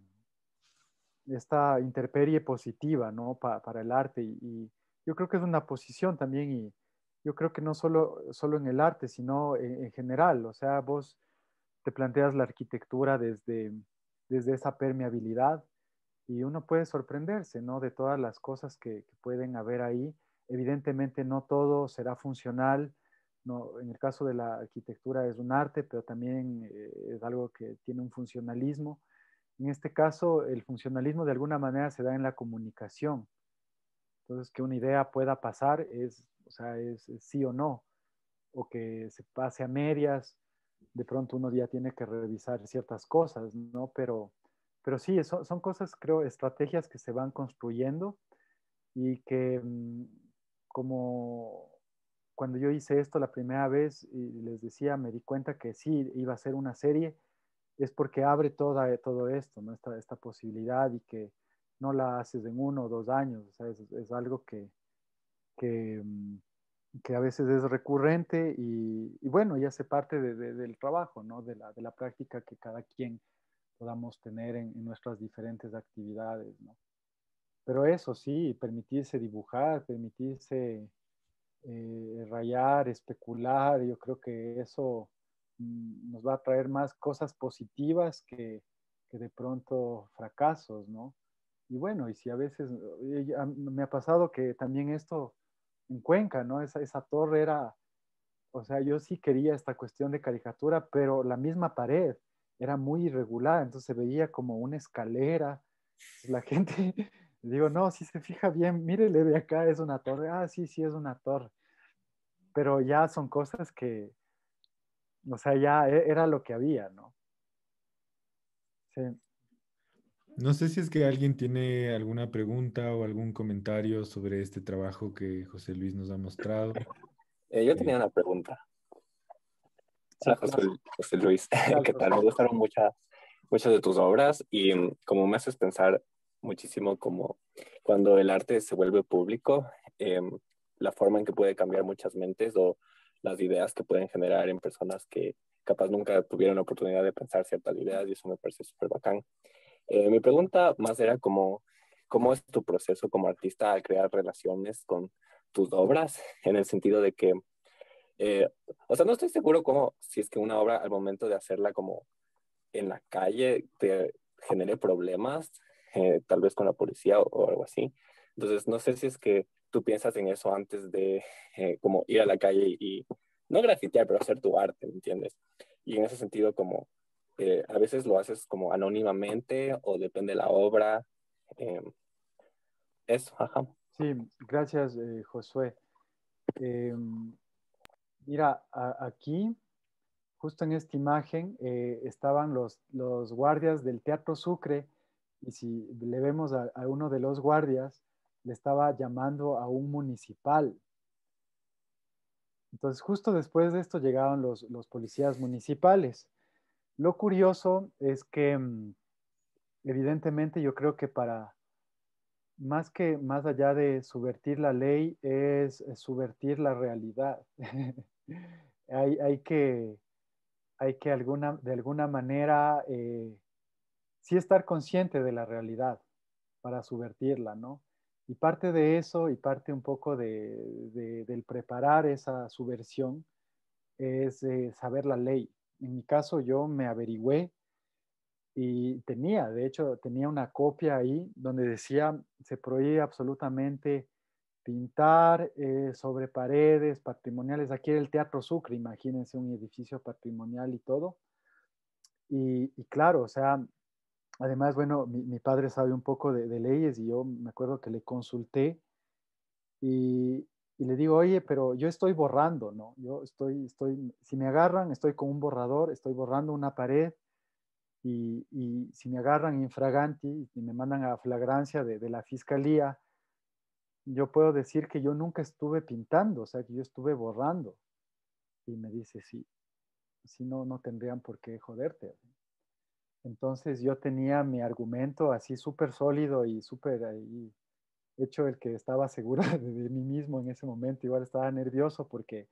interperie positiva, ¿no? para el arte. Y, yo creo que es una posición también, y yo creo que no solo, solo en el arte, sino en, general. O sea, vos te planteas la arquitectura desde, desde esa permeabilidad y uno puede sorprenderse, ¿no? De todas las cosas que pueden haber ahí Evidentemente no todo será funcional. No, en el caso de la arquitectura es un arte, pero también eh, es algo que tiene un funcionalismo. En este caso, el funcionalismo de alguna manera se da en la comunicación. Entonces, que una idea pueda pasar es, o sea, es, sí o no, o que se pase a medias. De pronto uno ya tiene que revisar ciertas cosas, ¿no? Pero, pero sí, son cosas, creo, estrategias que se van construyendo y que mm, como cuando yo hice esto la primera vez y les decía, me di cuenta que sí iba a ser una serie, es porque abre toda, todo esto, esta, posibilidad y que no la haces en uno o dos años, o sea, es, algo que, mm, que, a veces es recurrente y, bueno, ya hace parte del trabajo, ¿no? de, la, práctica que cada quien podamos tener en, en nuestras diferentes actividades. ¿no? Pero eso sí, permitirse dibujar, permitirse eh, rayar, especular, yo creo que eso mm, nos va a traer más cosas positivas que, de pronto fracasos, ¿no? Y bueno, y si a veces eh, mm, me ha pasado que también esto en Cuenca, ¿no? Esa, esa torre era, o sea, yo sí quería esta cuestión de caricatura, pero la misma pared era muy irregular, entonces se veía como una escalera. La gente digo, no, si se fija bien, mírele de acá, es una torre. Ah, sí, sí, es una torre. Pero ya son cosas que, o sea, ya e, era lo que había, ¿no? Sí. No sé si es que alguien tiene alguna pregunta o algún comentario sobre este trabajo que José Luis nos ha mostrado. Eh, yo tenía una pregunta. Ah, José, José Luis. ¿Qué tal? Me gustaron muchas, muchas de tus obras y mm, como me haces pensar muchísimo como cuando el arte se vuelve público, em, la forma en que puede cambiar muchas mentes o las ideas que pueden generar en personas que capaz nunca tuvieron la oportunidad de pensar ciertas ideas y eso me parece súper bacán. Eh, mi pregunta más era como, ¿cómo es tu proceso como artista al crear relaciones con tus obras? En el sentido de que, eh, o sea, no estoy seguro cómo, si es que una obra al momento de hacerla como en la calle te genere problemas, eh, tal vez con la policía o, algo así. Entonces, no sé si es que tú piensas en eso antes de eh, como ir a la calle y, no grafitear, pero hacer tu arte, ¿me entiendes? Y en ese sentido, como eh, a veces lo haces como anónimamente o depende de la obra. Em, eso, ajá. Sí, gracias, Josué. Em, mira, aquí justo en esta imagen estaban los, los, guardias del Teatro Sucre y si le vemos a, uno de los guardias, le estaba llamando a un municipal. Entonces, justo después de esto llegaron los, policías municipales. Lo curioso es que, mm, evidentemente, yo creo que para, más que más allá de subvertir la ley, es, subvertir la realidad. hay, que, hay que alguna, de alguna manera eh, sí estar consciente de la realidad para subvertirla, ¿no? Y parte de eso y parte un poco del preparar esa subversión es eh, saber la ley. En mi caso yo me averigüé y tenía, de hecho, tenía una copia ahí donde decía, se prohíbe absolutamente pintar eh, sobre paredes patrimoniales. Aquí era el Teatro Sucre, imagínense un edificio patrimonial y todo. Y, y, claro, o sea, además, bueno, mi, padre sabe un poco de, leyes y yo me acuerdo que le consulté y, le digo, oye, pero yo estoy borrando, ¿no? Yo estoy, estoy, si me agarran, estoy con un borrador, estoy borrando una pared y, si me agarran infraganti y me mandan a flagrancia de, de la fiscalía, yo puedo decir que yo nunca estuve pintando, o sea, que yo estuve borrando. Y me dice, sí, si no, no tendrían por qué joderte. Entonces yo tenía mi argumento así súper sólido y súper hecho el que estaba seguro de, mí mismo en ese momento. Igual estaba nervioso porque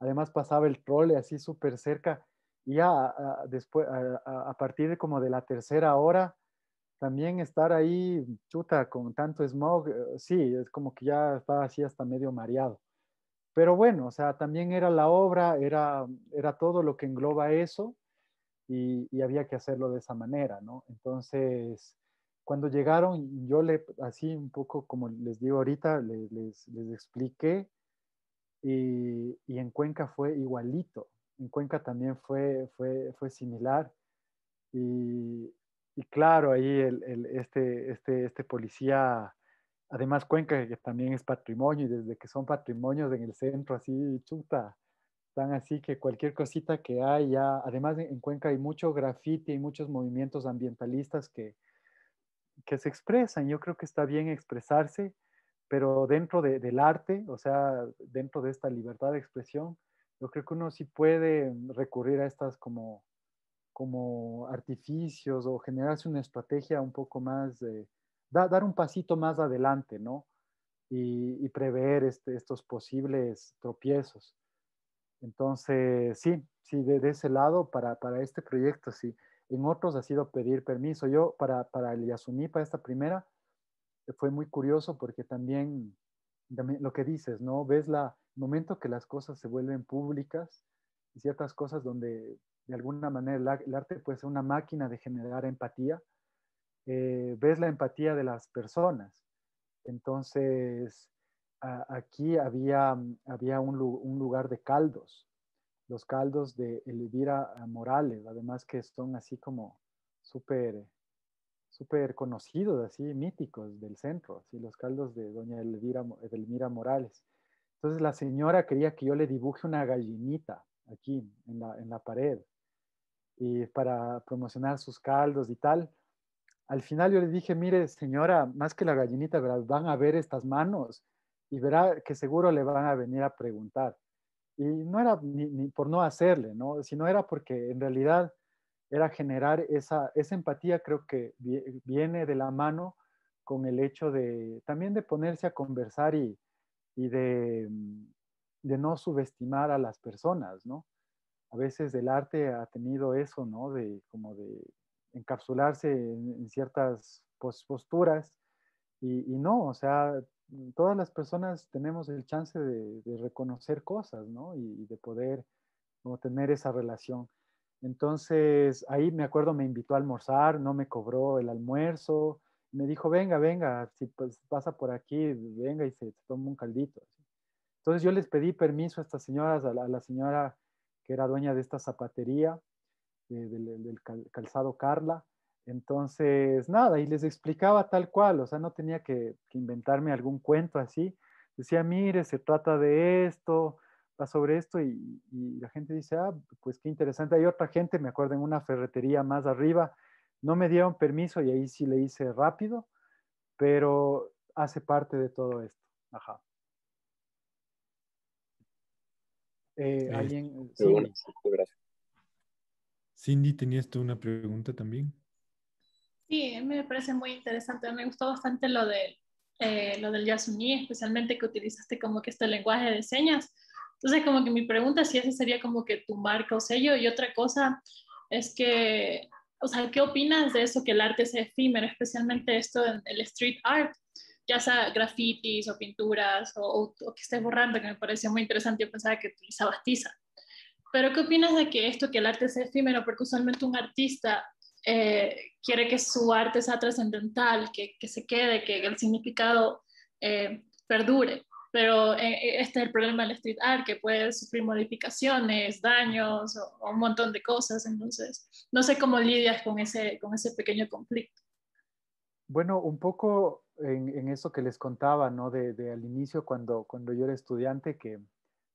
además pasaba el trole así súper cerca. Y ya a, ah, después, ah, ah, a, partir de como de la tercera hora, también estar ahí, chuta, con tanto smog, eh, sí, es como que ya estaba así hasta medio mareado. Pero bueno, o sea, también era la obra, era todo lo que engloba eso y, había que hacerlo de esa manera, ¿no? Entonces, cuando llegaron, yo le, así un poco como les digo ahorita, les, expliqué y, en Cuenca fue igualito, en Cuenca también fue, fue, fue similar y, claro, ahí el, este, este, este policía... Además, Cuenca, que también es patrimonio, y desde que son patrimonios en el centro, así, chuta, así que cualquier cosita que haya, además en Cuenca hay mucho grafiti y muchos movimientos ambientalistas que, que se expresan. Yo creo que está bien expresarse, pero dentro del arte, o sea, dentro de esta libertad de expresión, yo creo que uno sí puede recurrir a estas como, como artificios o generarse una estrategia un poco más, dar un pasito más adelante, ¿no? Y, prever este, estos posibles tropiezos. Entonces, sí, sí, de, ese lado, para, para, este proyecto, sí. En otros ha sido pedir permiso. Yo, para, para el Yasuní, para esta primera, fue muy curioso porque también, también lo que dices, ¿no? Ves la momento que las cosas se vuelven públicas y ciertas cosas donde de alguna manera el, arte puede ser una máquina de generar empatía, eh, ves la empatía de las personas. Entonces, aquí había, mm, había un, lugar de caldos, los caldos de Elvira eh, Morales, además que son así como súper conocidos, así míticos del centro, así los caldos de doña Elvira, Morales. Entonces la señora quería que yo le dibuje una gallinita aquí en la, en la pared y para promocionar sus caldos y tal. Al final yo le dije, mire señora, más que la gallinita, van a ver estas manos y verá que seguro le van a venir a preguntar. Y no era ni, por no hacerle, ¿no? sino era porque en realidad era generar esa, empatía, creo que viene de la mano con el hecho de también de ponerse a conversar y, mm, de, no subestimar a las personas, ¿no? A veces el arte ha tenido eso, ¿no? De como de encapsularse en, ciertas posturas y, y, no, o sea, Mm, todas las personas tenemos el chance de, reconocer cosas, ¿no? Y, de poder tener esa relación. Entonces, ahí me acuerdo, me invitó a almorzar, no me cobró el almuerzo, me dijo, venga, venga, si pues, pasa por aquí, venga y se, toma un caldito. Entonces yo les pedí permiso a estas señoras, a la, señora que era dueña de esta zapatería, del calzado Carla, entonces, nada, y les explicaba tal cual, o sea, no tenía que, inventarme algún cuento así. Decía, mire, se trata de esto, va sobre esto, y, la gente dice, ah, pues qué interesante. Hay otra gente, me acuerdo, en una ferretería más arriba, no me dieron permiso y ahí sí le hice rápido, pero hace parte de todo esto. Ajá. Eh, este, ¿Alguien? Eh, sí. gracias. Cindy, ¿tenías tú una pregunta también? Sí, me parece muy interesante. Me gustó bastante lo, de, eh, lo del Yasuni, especialmente que utilizaste como que este lenguaje de señas. Entonces, como que mi pregunta si ese sería como que tu marca o sello. Y otra cosa es que, o sea, ¿qué opinas de eso que el arte es efímero, especialmente esto en el street art? Ya sea grafitis o pinturas o, que estés borrando, que me pareció muy interesante. Yo pensaba que utilizabas tiza. Pero ¿qué opinas de que esto, que el arte es efímero? Porque usualmente un artista eh, quiere que su arte sea trascendental, que, que, se quede, que el significado eh, perdure. Pero eh, este es el problema del street art, que puede sufrir modificaciones, daños o, un montón de cosas. Entonces, no sé cómo lidias con ese, con ese pequeño conflicto. Bueno, un poco en, eso que les contaba, ¿no? De, de, al inicio, cuando, cuando yo era estudiante, que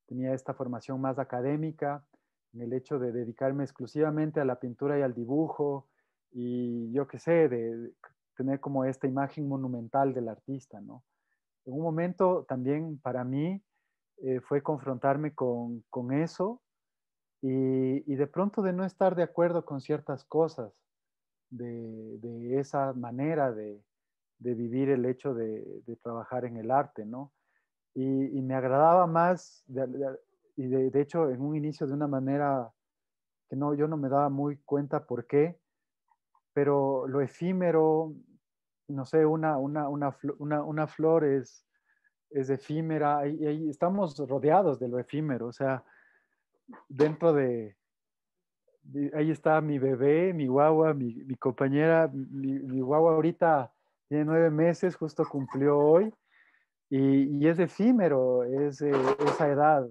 tenía esta formación más académica, en el hecho de dedicarme exclusivamente a la pintura y al dibujo, y yo qué sé, de tener como esta imagen monumental del artista, ¿no? En un momento también para mí eh, fue confrontarme con, con eso y, y, de pronto de no estar de acuerdo con ciertas cosas, de, de esa manera de, de, vivir el hecho de, de, trabajar en el arte, ¿no? Y, y me agradaba más, y de, hecho en un inicio de una manera que no, yo no me daba muy cuenta por qué, pero lo efímero, no sé, una, una, una, una flor es, es efímera y, estamos rodeados de lo efímero, o sea, dentro de, ahí está mi bebé, mi guagua, mi, mi compañera, mi, guagua ahorita tiene nueve meses, justo cumplió hoy, y, y es efímero, es eh, esa edad,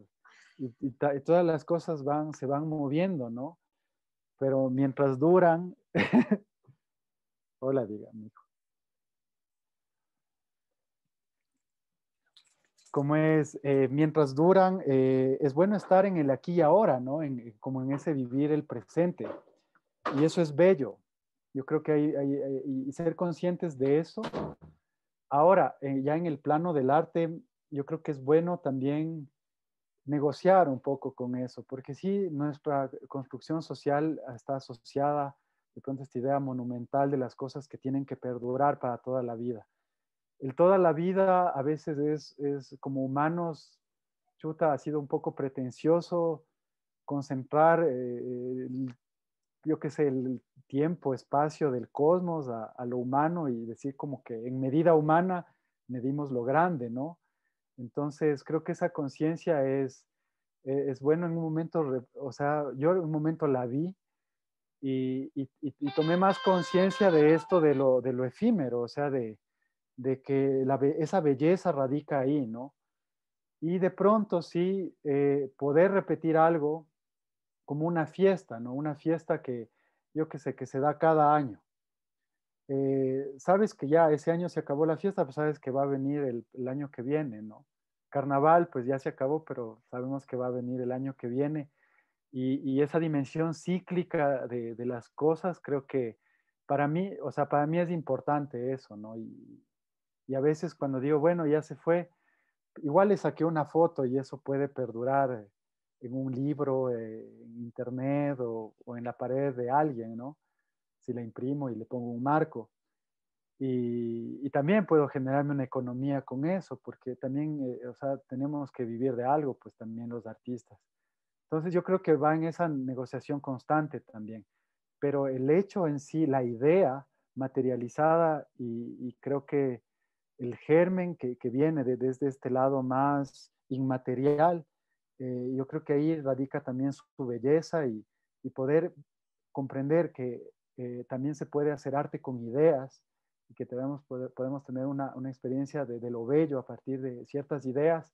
y, todas las cosas van, se van moviendo, ¿no? Pero mientras duran, Hola, mi hijo. Como es, eh, mientras duran, eh, es bueno estar en el aquí y ahora, ¿no? Eh, como en ese vivir el presente. Y eso es bello. Yo creo que hay, hay, y ser conscientes de eso. Ahora, ya en el plano del arte, yo creo que es bueno también negociar un poco con eso, porque sí, nuestra construcción social está asociada de pronto esta idea monumental de las cosas que tienen que perdurar para toda la vida. El toda la vida a veces es, es como humanos, Chuta ha sido un poco pretencioso concentrar, eh, yo qué sé, el tiempo, espacio del cosmos a, lo humano y decir como que en medida humana medimos lo grande, ¿no? Entonces creo que esa conciencia es, e, es bueno en un momento, o sea, yo en un momento la vi y, tomé más conciencia de esto, de lo, de lo efímero, o sea, de, que esa belleza radica ahí, ¿no? Y de pronto sí, eh, poder repetir algo como una fiesta, ¿no? Una fiesta que, yo qué sé, que se da cada año. Eh, sabes que ya ese año se acabó la fiesta, pues sabes que va a venir el, año que viene, ¿no? Carnaval, pues ya se acabó, pero sabemos que va a venir el año que viene. Y, esa dimensión cíclica de, las cosas, creo que para mí, o sea, para mí es importante eso, ¿no? Y, a veces cuando digo, bueno, ya se fue, igual le saqué una foto y eso puede perdurar en un libro, eh, en internet o, en la pared de alguien, ¿no? Si la imprimo y le pongo un marco. Y, también puedo generarme una economía con eso, porque también, eh, o sea, tenemos que vivir de algo, pues también los artistas. Entonces yo creo que va en esa negociación constante también, pero el hecho en sí, la idea materializada y, creo que el germen que, que viene desde este lado más inmaterial, eh, yo creo que ahí radica también su, belleza y, y, poder comprender que eh, también se puede hacer arte con ideas y que tenemos, podemos tener una, una experiencia de, lo bello a partir de ciertas ideas,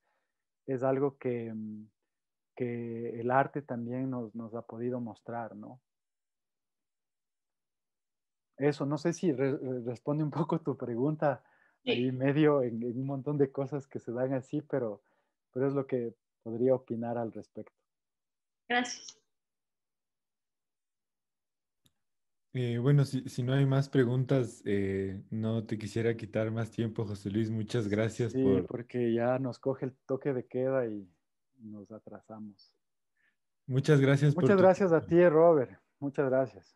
es algo que, mm, que el arte también nos, ha podido mostrar, ¿no? Eso, no sé si responde un poco tu pregunta y ahí medio en, un montón de cosas que se dan así, pero, pero es lo que podría opinar al respecto. Gracias. Eh, bueno, si, no hay más preguntas, eh, no te quisiera quitar más tiempo, José Luis. Muchas gracias sí, porque ya nos coge el toque de queda y nos atrasamos. Muchas gracias. Muchas gracias a ti, Robert. Muchas gracias.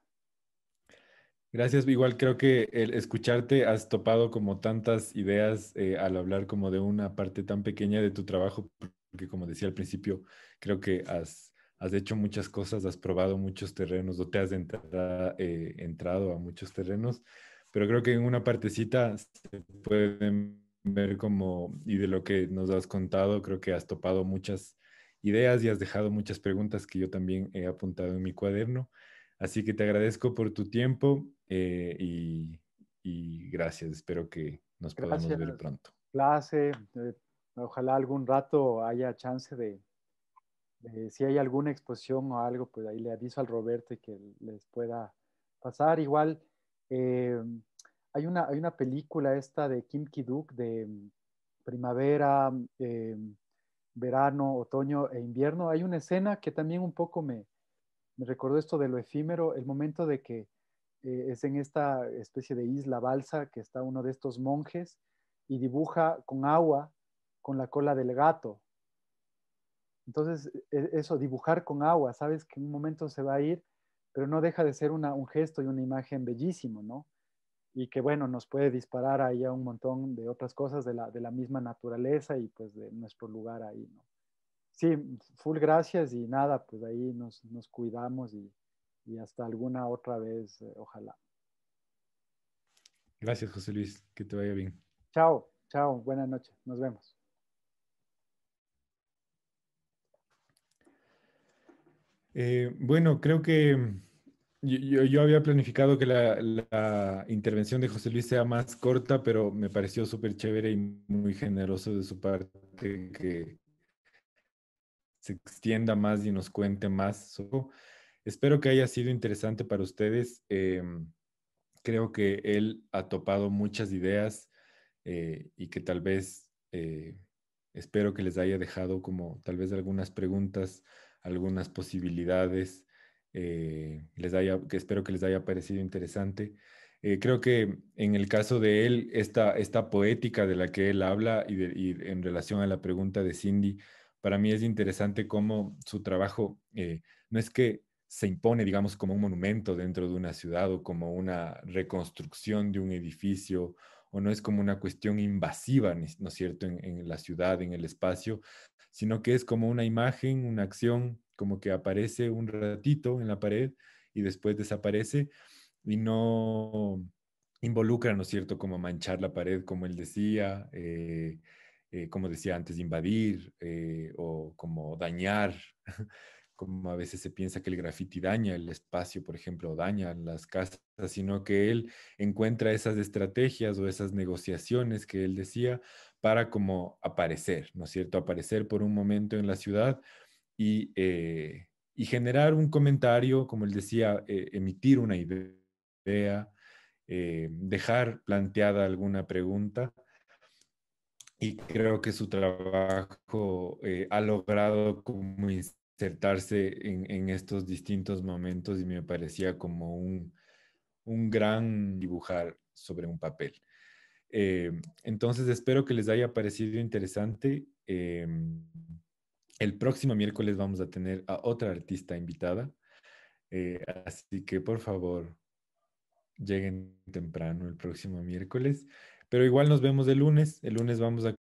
Gracias, igual creo que el escucharte has topado como tantas ideas eh, al hablar como de una parte tan pequeña de tu trabajo, porque como decía al principio, creo que has, hecho muchas cosas, has probado muchos terrenos o te has eh, entrado a muchos terrenos, pero creo que en una partecita se pueden ver como, y de lo que nos has contado, creo que has topado muchas ideas y has dejado muchas preguntas que yo también he apuntado en mi cuaderno. Así que te agradezco por tu tiempo eh, y, y, gracias. Espero que nos podamos ver pronto. Clase. Eh, ojalá algún rato haya chance de, si hay alguna exposición o algo, pues ahí le aviso al Roberto que les pueda pasar. Igual, eh, hay una, una película esta de Kim Ki-duk de mm, primavera, mm, eh, mm, verano, otoño e invierno. Hay una escena que también un poco me, recordó esto de lo efímero, el momento de que eh, es en esta especie de isla balsa que está uno de estos monjes y dibuja con agua con la cola del gato. Entonces, e-, eso, dibujar con agua, sabes que en un momento se va a ir, pero no deja de ser una, un gesto y una imagen bellísimo, ¿no? y que bueno, nos puede disparar ahí a un montón de otras cosas de la, de la misma naturaleza y pues de nuestro lugar ahí, ¿no? Sí, full gracias y nada, pues ahí nos, nos cuidamos y, y hasta alguna otra vez, eh, ojalá. Gracias, José Luis, que te vaya bien. Chao, chao, buenas noches, nos vemos. Eh, bueno, creo que yo, había planificado que la, intervención de José Luis sea más corta, pero me pareció súper chévere y muy generoso de su parte que se extienda más y nos cuente más. espero que haya sido interesante para ustedes. Em, creo que él ha topado muchas ideas eh, y que tal vez eh, espero que les haya dejado como tal vez algunas preguntas, algunas posibilidades. Eh, les que espero que les haya parecido interesante. Eh, creo que en el caso de él, esta, esta poética de la que él habla y, en relación a la pregunta de Cindy, para mí es interesante cómo su trabajo eh, no es que se impone, digamos, como un monumento dentro de una ciudad o como una reconstrucción de un edificio o no es como una cuestión invasiva, ¿no es cierto?, en la ciudad, en el espacio, sino que es como una imagen, una acción, como que aparece un ratito en la pared y después desaparece y no involucra, ¿no es cierto?, como manchar la pared, como él decía, eh, eh, como decía antes, invadir eh, o como dañar, como a veces se piensa que el graffiti daña el espacio, por ejemplo, o daña las casas, sino que él encuentra esas estrategias o esas negociaciones que él decía para como aparecer, ¿no es cierto?, aparecer por un momento en la ciudad eh, y, generar un comentario, como él decía, eh, emitir una idea, eh, dejar planteada alguna pregunta. Y creo que su trabajo ha logrado como insertarse en, estos distintos momentos y me parecía como un, un gran dibujar sobre un papel. entonces espero que les haya parecido interesante. El próximo miércoles vamos a tener a otra artista invitada. Eh, así que por favor, lleguen temprano el próximo miércoles. Pero igual nos vemos el lunes. El lunes vamos a